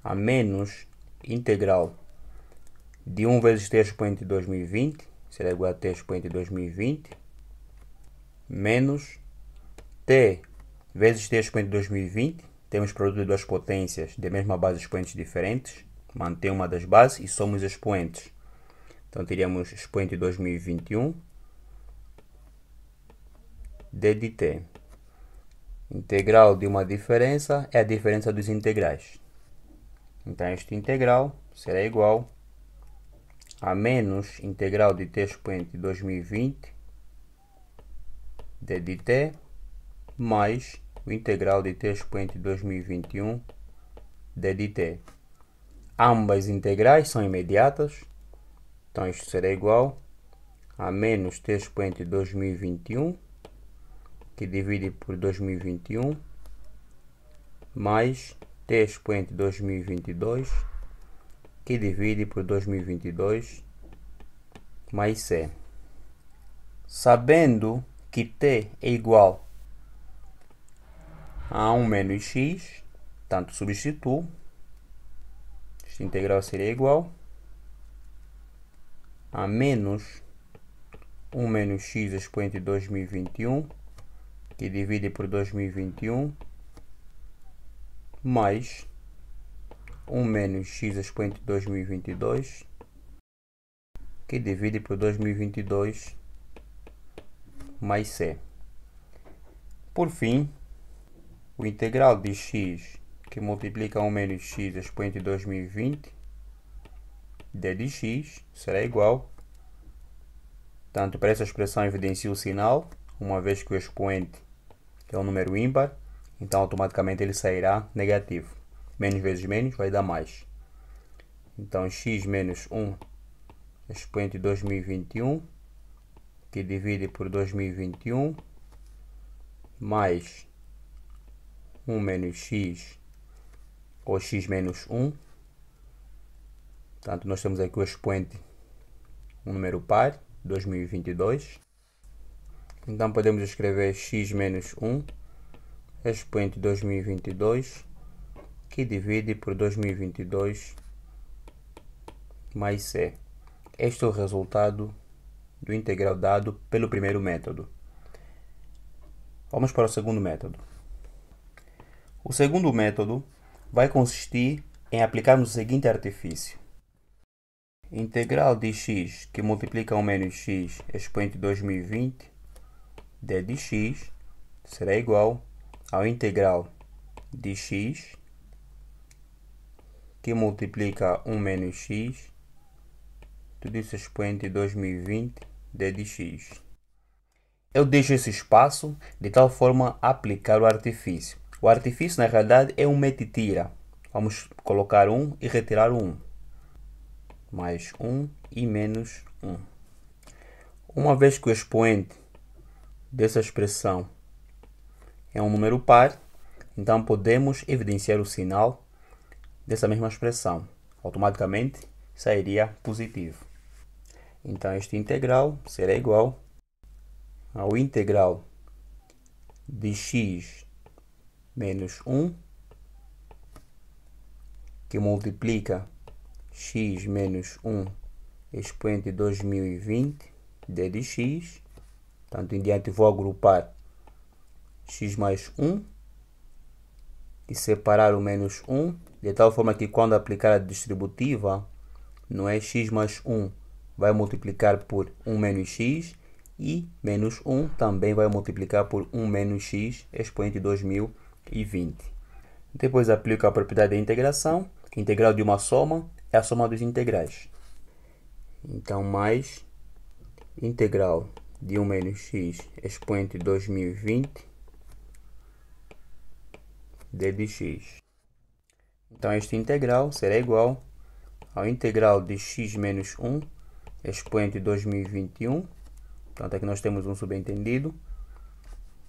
a menos integral de 1 vezes t expoente 2020, será igual a t expoente 2020, menos T vezes T expoente de 2020. Temos produto de duas potências de mesma base expoentes diferentes. Mantém uma das bases e somos expoentes. Então teríamos expoente de 2021 D de T. Integral de uma diferença é a diferença dos integrais. Então este integral será igual a menos integral de t expoente de 2020 d de t mais o integral de t expoente 2021 d de t. Ambas integrais são imediatas, então isto será igual a menos t expoente 2021 que divide por 2021 mais t expoente 2022 que divide por 2022 mais c. Sabendo que t é igual a 1 menos x, tanto substituo, esta integral seria igual a menos 1 menos x expoente 2021, que divide por 2021, mais 1 menos x expoente 2022, que divide por 2022 mais c. Por fim, o integral de x que multiplica 1 menos x expoente 2020 d de x será igual tanto para essa expressão evidencia o sinal uma vez que o expoente é um número ímpar então automaticamente ele sairá negativo menos vezes menos vai dar mais então x menos 1 expoente 2021 que divide por 2021 mais 1 menos x ou x menos 1 portanto nós temos aqui o expoente um número par 2022 então podemos escrever x menos 1 expoente 2022 que divide por 2022 mais c este é o resultado do integral dado pelo primeiro método. Vamos para o segundo método. O segundo método vai consistir em aplicar o seguinte artifício. Integral de x que multiplica 1 menos x expoente 2020 d de x será igual ao integral de x que multiplica 1 menos x 4 expoente Suspend 2020 DDX. Eu deixo esse espaço de tal forma a aplicar o artifício. O artifício na realidade é um mete-tira. Vamos colocar um e retirar um. Mais um e menos um. Uma vez que o expoente dessa expressão é um número par, então podemos evidenciar o sinal dessa mesma expressão. Automaticamente sairia positivo. Então, esta integral será igual ao integral de x menos 1, que multiplica x menos 1 expoente 2020 d de x. Tanto em diante, vou agrupar x mais 1 e separar o menos 1, de tal forma que quando aplicar a distributiva, não é x mais 1, vai multiplicar por 1 menos x e menos 1 também vai multiplicar por 1 menos x, expoente 2020. Depois aplico a propriedade da integração. Integral de uma soma é a soma dos integrais. Então, mais integral de 1 menos x, expoente 2020, d de x. Então, esta integral será igual ao integral de x menos 1 expoente 2021. Portanto, aqui nós temos um subentendido.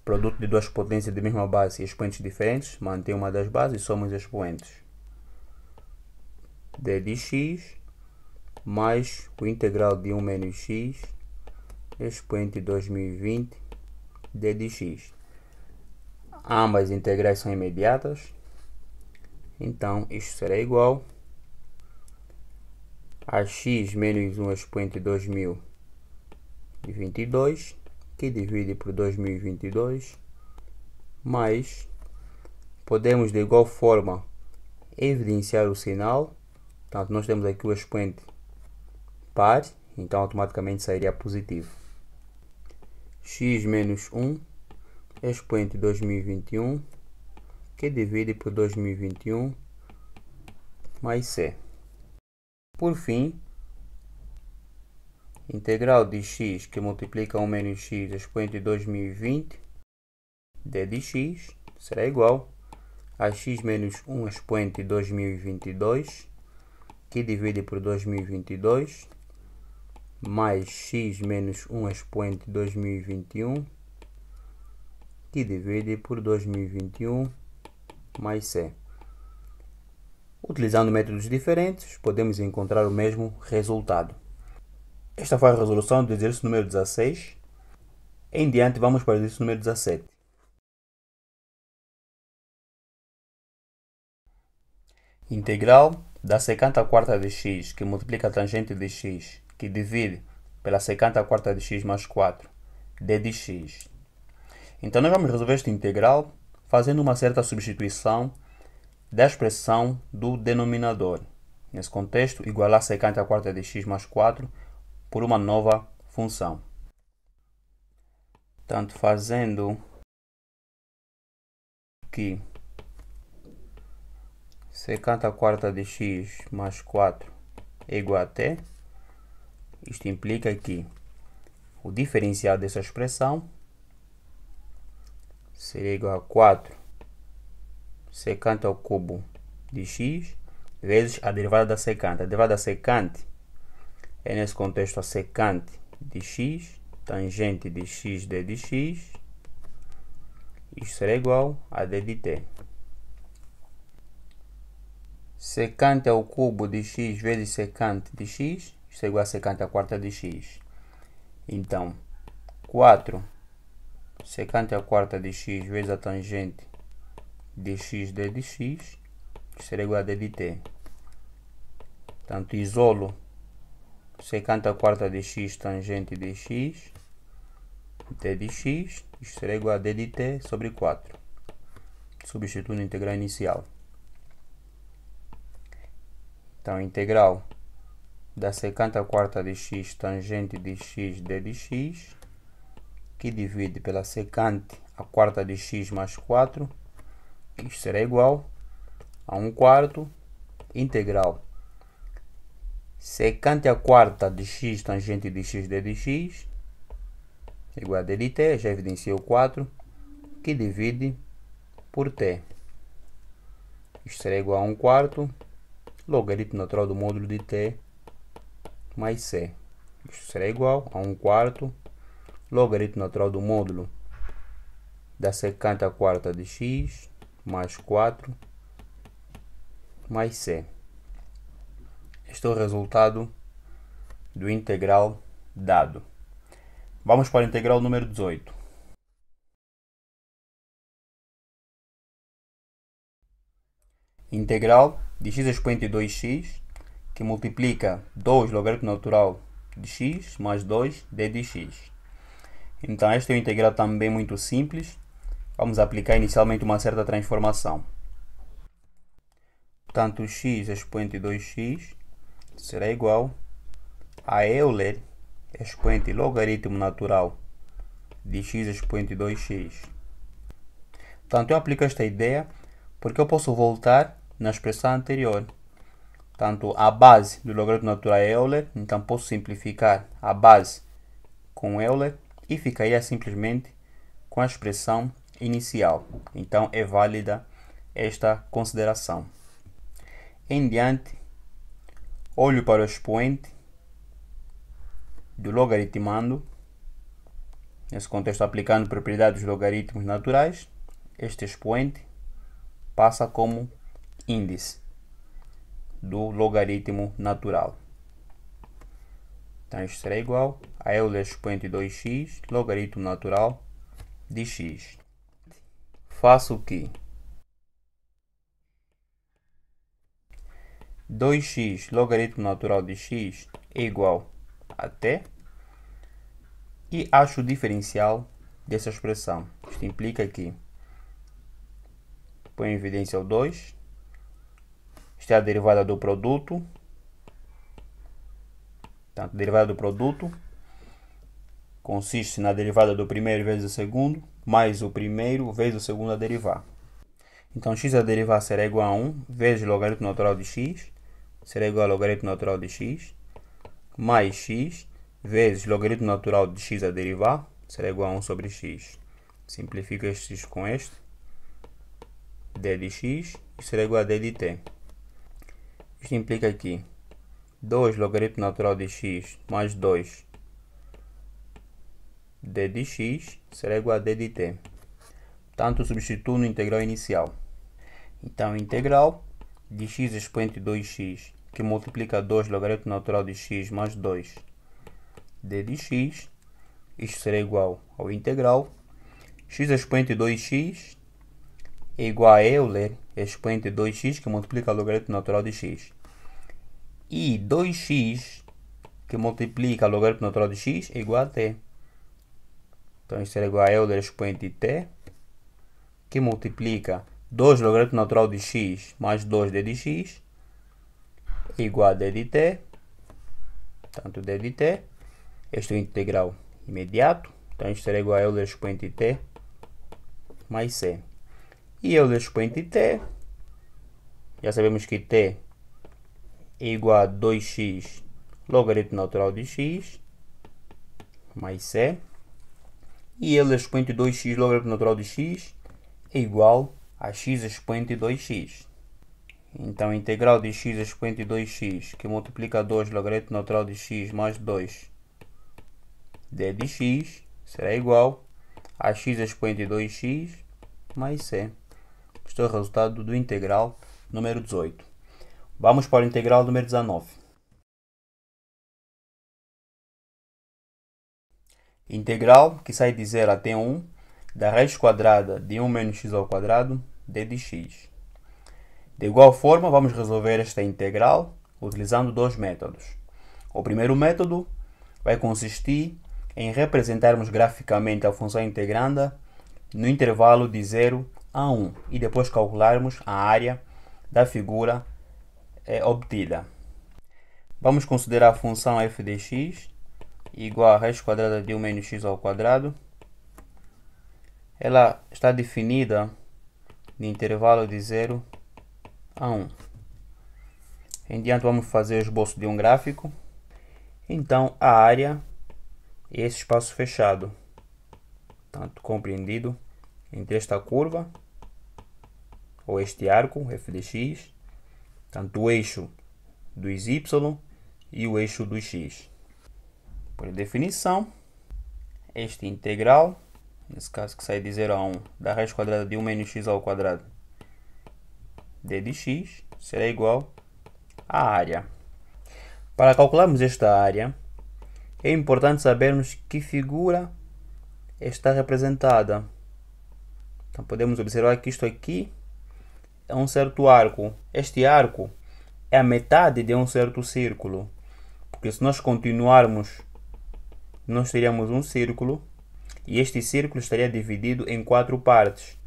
Produto de duas potências de mesma base e expoentes diferentes, mantém uma das bases e soma expoentes. D de x mais o integral de 1 menos x, expoente 2020, d de x. Ambas integrais são imediatas, então isso será igual ax menos 1 expoente 2022, que divide por 2022, mais podemos de igual forma evidenciar o sinal. Portanto, nós temos aqui o expoente par, então automaticamente sairia positivo. x menos 1 expoente 2021, que divide por 2021 mais c. Por fim, integral de x que multiplica 1 menos x expoente de 2020 d de x será igual a x menos 1 expoente de 2022 que divide por 2022 mais x menos 1 expoente de 2021 que divide por 2021 mais c. Utilizando métodos diferentes, podemos encontrar o mesmo resultado. Esta foi a resolução do exercício número 16. Em diante, vamos para o exercício número 17. Integral da secanta quarta de x, que multiplica a tangente de x, que divide pela secanta quarta de x mais 4, d de x. Então, nós vamos resolver esta integral fazendo uma certa substituição da expressão do denominador. Nesse contexto, igualar secante à quarta de x mais 4 por uma nova função. Portanto, fazendo que secante à quarta de x mais 4 é igual a t, isto implica que o diferencial dessa expressão seria igual a 4 secante ao é cubo de x vezes a derivada da secante. A derivada da secante é, nesse contexto, a secante de x, tangente de x d de x. isso será igual a d de t. Secante ao é cubo de x vezes secante de x. isso é igual a secante à quarta de x. Então, 4 secante à quarta de x vezes a tangente dx dx será igual a d de t. Portanto, isolo secante a quarta x tangente de t dx, isto será igual a d de t sobre 4. Substituindo a integral inicial. Então, integral da secante à quarta x tangente de d dx, que divide pela secante à quarta de x mais 4, isso será igual a 1 quarto integral secante é a quarta de x tangente de x d dx igual a d de t, já evidenciei o 4, que divide por t. Isso será igual a 1 quarto logaritmo natural do módulo de t mais c. Isso será igual a 1 quarto logaritmo natural do módulo da secante a quarta de x mais 4 mais c. Este é o resultado do integral dado. Vamos para o integral número 18. Integral de x expoente 2x, que multiplica 2 logaritmo natural de x mais 2 d de x. Então, este é um integral também muito simples, vamos aplicar inicialmente uma certa transformação. Portanto, x expoente 2x será igual a Euler expoente logaritmo natural de x expoente 2x. Portanto, eu aplico esta ideia porque eu posso voltar na expressão anterior. Portanto, a base do logaritmo natural é Euler, então posso simplificar a base com Euler e ficaria simplesmente com a expressão inicial. Então é válida esta consideração. Em diante, olho para o expoente do logaritmando, nesse contexto aplicando propriedades dos logaritmos naturais, este expoente passa como índice do logaritmo natural. Então isto será igual a Euler expoente 2x logaritmo natural de x faço o que? 2x logaritmo natural de x é igual a t e acho o diferencial dessa expressão. Isto implica que põe em evidência o 2, isto é a derivada do produto, a derivada do produto consiste na derivada do primeiro vezes o segundo mais o primeiro vezes o segundo a derivar. Então x a derivar será igual a 1 vezes logaritmo natural de x, será igual a logaritmo natural de x, mais x vezes logaritmo natural de x a derivar, será igual a 1 sobre x. Simplifica este x com este, d de x, será igual a d de t. Isto implica aqui 2 logaritmo natural de x mais 2 d de x será igual a d de t. Portanto, substituo no integral inicial. Então, integral de x expoente 2x, que multiplica 2 logaritmo natural de x mais 2 d de x, isto será igual ao integral x expoente 2x é igual a Euler expoente 2x, que multiplica logaritmo natural de x. E 2x, que multiplica logaritmo natural de x, é igual a t. Então isso era é igual a Euler expoente de t, que multiplica 2 logaritmo natural de x mais 2d de x, igual a d de t, tanto d de t, este é o integral imediato, então isso era igual a Euler expoente de t mais c. E Euler expoente de t, já sabemos que t é igual a 2x logaritmo natural de x mais c e ele expoente 2x logaritmo natural de x é igual a x expoente é 2x. Então, a integral de x expoente é 2x, que multiplica 2 logaritmo natural de x mais 2 d de x, será igual a x expoente é 2x mais c. Este é o resultado do integral número 18. Vamos para o integral número 19. Integral, que sai de 0 até 1, da raiz quadrada de 1 menos x ao quadrado, d dx. De igual forma, vamos resolver esta integral utilizando dois métodos. O primeiro método vai consistir em representarmos graficamente a função integranda no intervalo de 0 a 1 e depois calcularmos a área da figura é, obtida. Vamos considerar a função f de x igual a raiz quadrada de 1 menos x ao quadrado. Ela está definida no intervalo de 0 a 1. Em diante vamos fazer o esboço de um gráfico. Então a área é esse espaço fechado, tanto compreendido entre esta curva ou este arco f de x, tanto o eixo dos y e o eixo dos x. Por definição, esta integral, nesse caso que sai de 0 a 1, da raiz quadrada de 1 menos x ao quadrado d de x, será igual à área. Para calcularmos esta área, é importante sabermos que figura está representada. Então podemos observar que isto aqui é um certo arco. Este arco é a metade de um certo círculo. Porque se nós continuarmos nós teríamos um círculo e este círculo estaria dividido em quatro partes.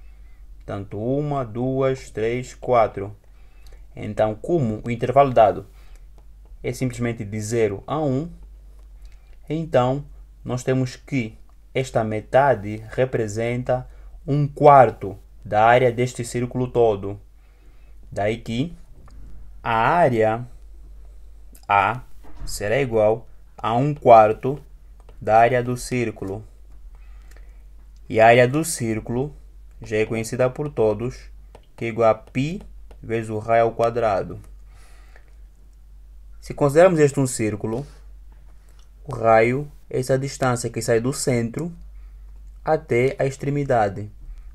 Portanto, uma, duas, três, quatro. Então, como o intervalo dado é simplesmente de 0 a 1, um, então nós temos que esta metade representa um quarto da área deste círculo todo. Daí que a área A será igual a um quarto da área do círculo. E a área do círculo já é conhecida por todos, que é igual a π vezes o raio ao quadrado. Se considerarmos este um círculo, o raio é essa distância que sai do centro até a extremidade.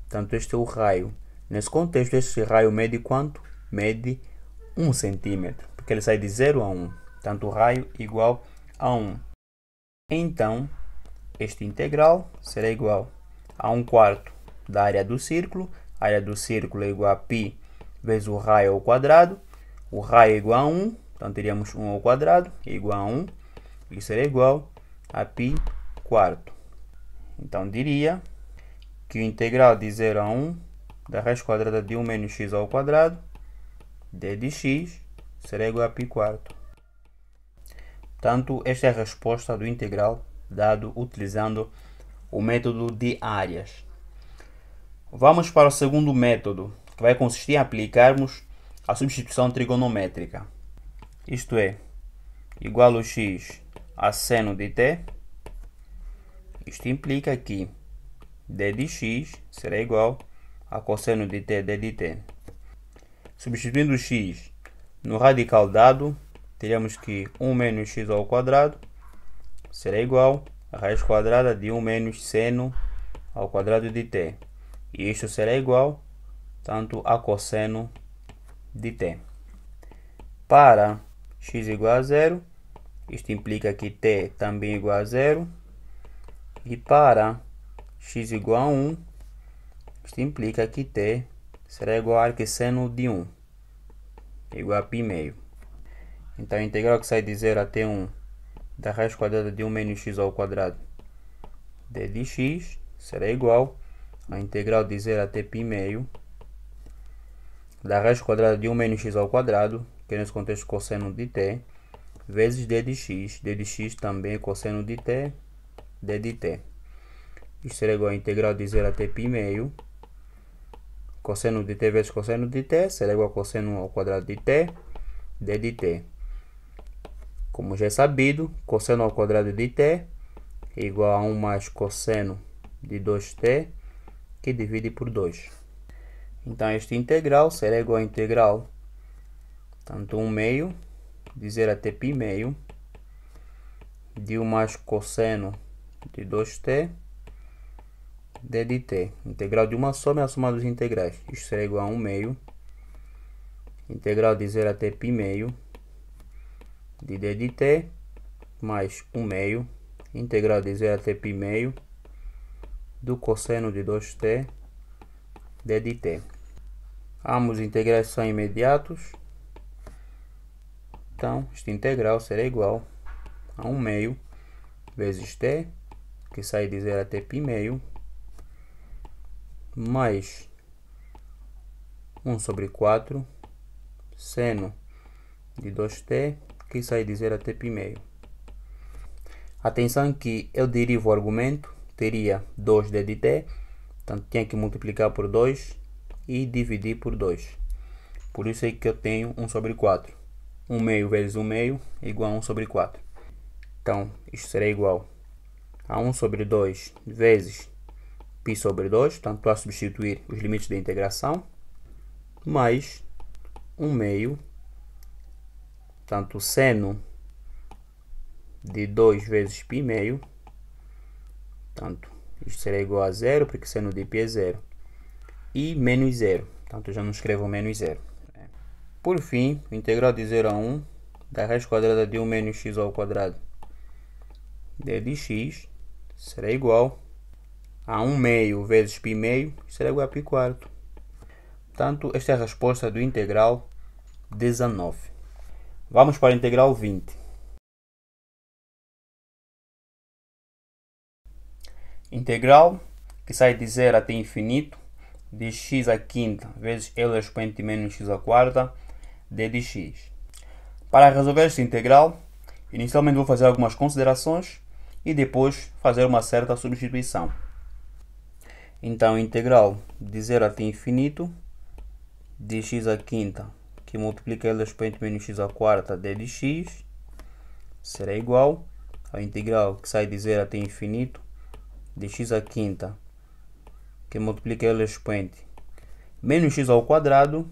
Portanto, este é o raio. Nesse contexto, este raio mede quanto? Mede 1 centímetro, porque ele sai de 0 a 1. Portanto, o raio igual a 1. Então, este integral será igual a 1 quarto da área do círculo. A área do círculo é igual a π vezes o raio ao quadrado. O raio é igual a 1, então teríamos 1 ao quadrado é igual a 1. Isso será igual a π quarto. Então, diria que o integral de 0 a 1 da raiz quadrada de 1 menos x ao quadrado d de x será igual a π quarto. Portanto, esta é a resposta do integral dado utilizando o método de áreas. Vamos para o segundo método, que vai consistir em aplicarmos a substituição trigonométrica. Isto é, igual a x a seno de t. Isto implica que d de x será igual a cosseno de t d de t. Substituindo x no radical dado, teríamos que 1 menos x ao quadrado será igual a raiz quadrada de 1 menos seno ao quadrado de t. E isso será igual tanto a cosseno de t. Para x igual a zero, isto implica que t também é igual a zero. E para x igual a 1, isto implica que t será igual a seno de 1, igual a π meio. Então a integral que sai de zero até 1 da raiz quadrada de 1 menos x ao quadrado d será igual à integral de zero até π meio da raiz quadrada de 1 menos x ao quadrado, que nesse contexto é cosseno de t, vezes d dx d também é cosseno de t, d de t. Isso será igual à integral de zero até π meio, cosseno de t vezes cosseno de t, será igual a cosseno ao quadrado de t, d de t. Como já é sabido, cosseno ao quadrado de t é igual a 1 mais cosseno de 2t, que divide por 2. Então, esta integral será igual a integral tanto 1 meio de 0 até π meio de 1 mais cosseno de 2t d dt. Integral de uma soma é a soma dos integrais. Isso será igual a 1 meio. Integral de 0 até π meio de d de t mais 1 meio integral de zero até π meio do cosseno de 2t d de t. Ambos integrais são imediatos, então esta integral será igual a 1 meio vezes t, que sai de zero até π meio, mais 1 sobre 4 seno de 2t que sai dizer até Pimeu. Atenção que eu derivo o argumento, teria 2 d de t, então tinha que multiplicar por 2 e dividir por 2. Por isso é que eu tenho 1 sobre 4. 1 meio vezes 1 meio é igual a 1 sobre 4. Então, isso será igual a 1 sobre 2 vezes π sobre 2, portanto, estou a substituir os limites da integração, mais 1 meio Portanto, seno de 2 vezes π meio. Portanto, isto será igual a zero, porque seno de π é zero. E menos zero. Portanto, eu já não escrevo menos zero. Né? Por fim, o integral de 0 a 1 um, da raiz quadrada de 1 um menos x ao quadrado d de x será igual a 1 um meio vezes π meio, será igual a π quarto. Portanto, esta é a resposta do integral 19. Vamos para a integral 20. Integral, que sai de zero até infinito, de x à quinta vezes L expoente menos x à quarta, d de x. Para resolver esta integral, inicialmente vou fazer algumas considerações e depois fazer uma certa substituição. Então, integral de zero até infinito, de x à quinta que multiplica ele expoente menos x à quarta d de x, será igual ao integral que sai de zero até infinito de x à quinta, que multiplica ele expoente menos x ao quadrado,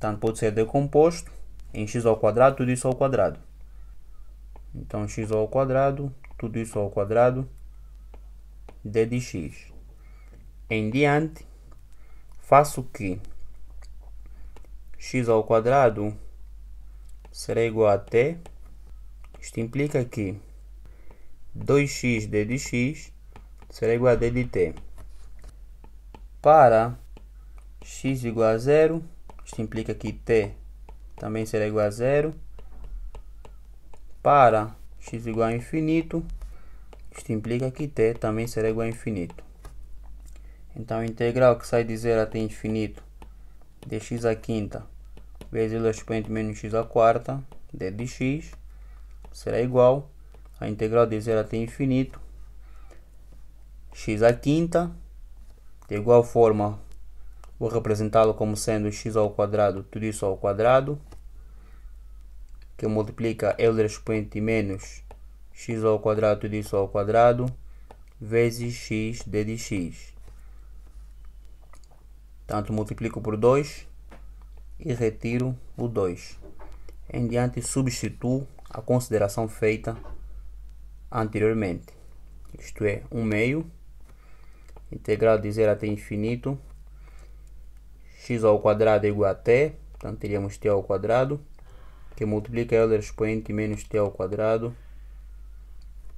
tanto pode ser decomposto em x ao quadrado, tudo isso ao quadrado. Então x ao quadrado, tudo isso ao quadrado, d de x. Em diante, faço que x ao quadrado será igual a t. Isto implica que 2x d de x será igual a d de t. Para x igual a zero, isto implica que t também será igual a zero. Para x igual a infinito, isto implica que t também será igual a infinito. Então, a integral que sai de zero até infinito de x à quinta vezes y expoente menos x à quarta, d de x, será igual a integral de zero até infinito, x à quinta, de igual forma vou representá-lo como sendo x ao quadrado, tudo isso ao quadrado, que multiplica Euler expoente menos x ao quadrado, tudo isso ao quadrado, vezes x d de x. multiplico por 2, e retiro o 2. Em diante substituo a consideração feita anteriormente. Isto é, 1 meio integral de 0 até infinito x ao quadrado é igual a t, então teríamos t ao quadrado que multiplica Euler expoente menos t ao quadrado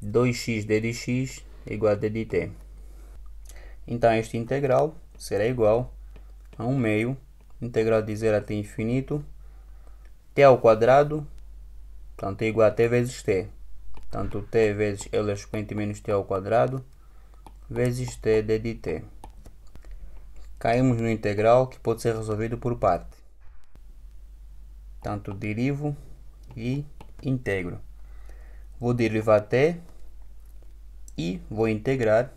2x d de x igual a d de t. Então este integral será igual a 1 meio integral de zero até infinito, t ao quadrado, portanto, é igual a t vezes t. Portanto, t vezes L é exponente menos t ao quadrado, vezes t d de t. Caímos no integral que pode ser resolvido por parte. Tanto derivo e integro. Vou derivar t e vou integrar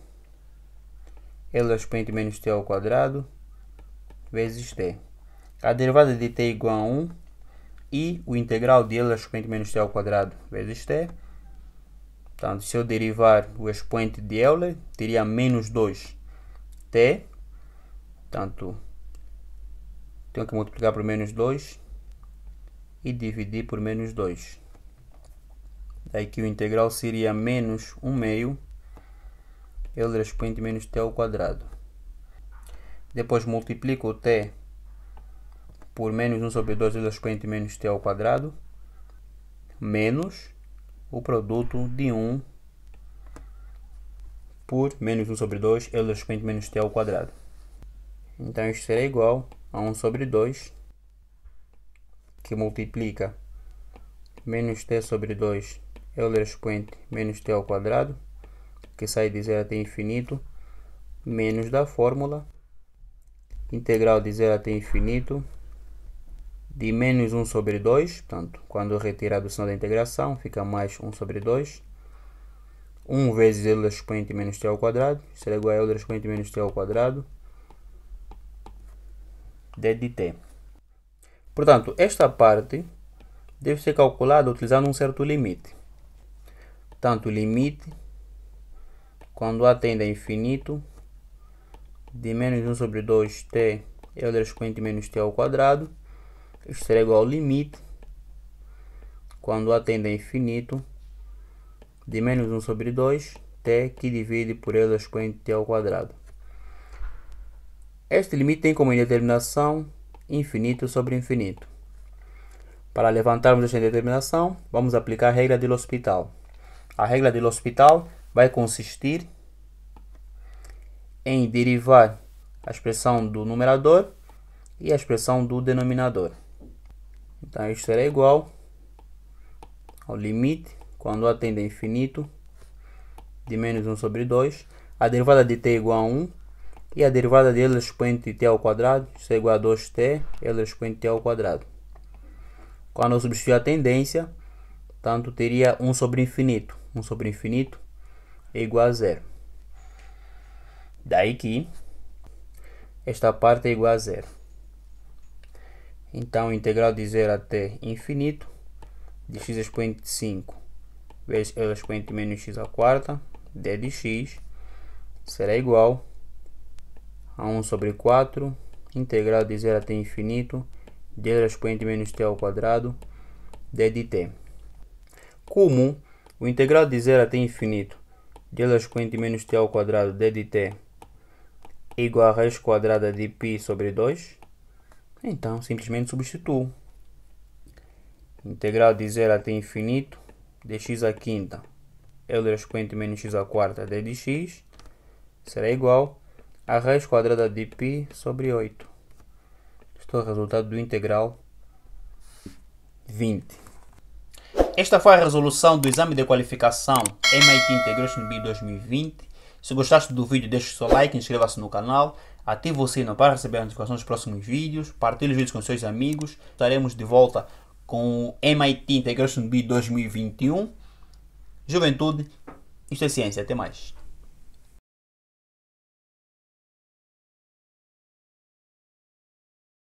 L é exponente menos t ao quadrado vezes t. A derivada de t igual a 1 e o integral de L é expoente menos t ao quadrado vezes t. Portanto, se eu derivar o expoente de Euler, teria menos 2t. Portanto, tenho que multiplicar por menos 2 e dividir por menos 2. Daí que o integral seria menos 1 meio Euler é expoente menos t ao quadrado. Depois multiplico o t por menos 1 sobre 2 elevado ao expoente menos t ao quadrado menos o produto de 1 por menos 1 sobre 2 elevado ao expoente menos t ao quadrado. Então isso será igual a 1 sobre 2 que multiplica menos t sobre 2 elevado ao expoente menos t ao quadrado que sai de 0 até infinito menos da fórmula integral de 0 até infinito de menos 1 sobre 2, portanto, quando retirado o sinal da integração, fica mais 1 sobre 2. 1 vezes Euler expoente menos t ao quadrado, será igual a Euler expoente menos t ao quadrado, d de t. Portanto, esta parte deve ser calculada utilizando um certo limite. Tanto o limite, quando a tende a infinito, de menos 1 sobre 2t, Euler expoente menos t ao quadrado, será igual ao limite quando a tenda é infinito de menos 1 sobre 2 t que divide por e ellas com t ao quadrado. Este limite tem como indeterminação infinito sobre infinito. Para levantarmos esta indeterminação, vamos aplicar a regra de L'Hospital. A regra de L'Hospital vai consistir em derivar a expressão do numerador e a expressão do denominador. Então, Isso será igual ao limite, quando a tende a infinito, de menos 1 sobre 2. A derivada de t é igual a 1. E a derivada de L é expoente t ao quadrado, isso é igual a 2t, L é expoente t ao quadrado. Quando eu substituir a tendência, tanto teria 1 sobre infinito. 1 sobre infinito é igual a zero. Daí que esta parte é igual a zero. Então, integral de 0 até infinito de x expoente de 5 vezes L expoente menos x à quarta d de x será igual a 1 sobre 4 integral de 0 até infinito de L expoente menos t ao quadrado d de t. Como o integral de 0 até infinito de L expoente menos t ao quadrado d de t é igual a raiz quadrada de π sobre 2 então, simplesmente substituo. Integral de zero até infinito dx à quinta L expoente menos x à quarta d será igual a raiz quadrada de π sobre 8. estou é o resultado do integral 20. Esta foi a resolução do exame de qualificação MIT Integration B 2020. Se gostaste do vídeo, deixe seu like, inscreva-se no canal. Ative o sino para receber a notificação dos próximos vídeos. Partilhe os vídeos com seus amigos. Estaremos de volta com o MIT Integration B 2021. Juventude, isto é ciência. Até mais.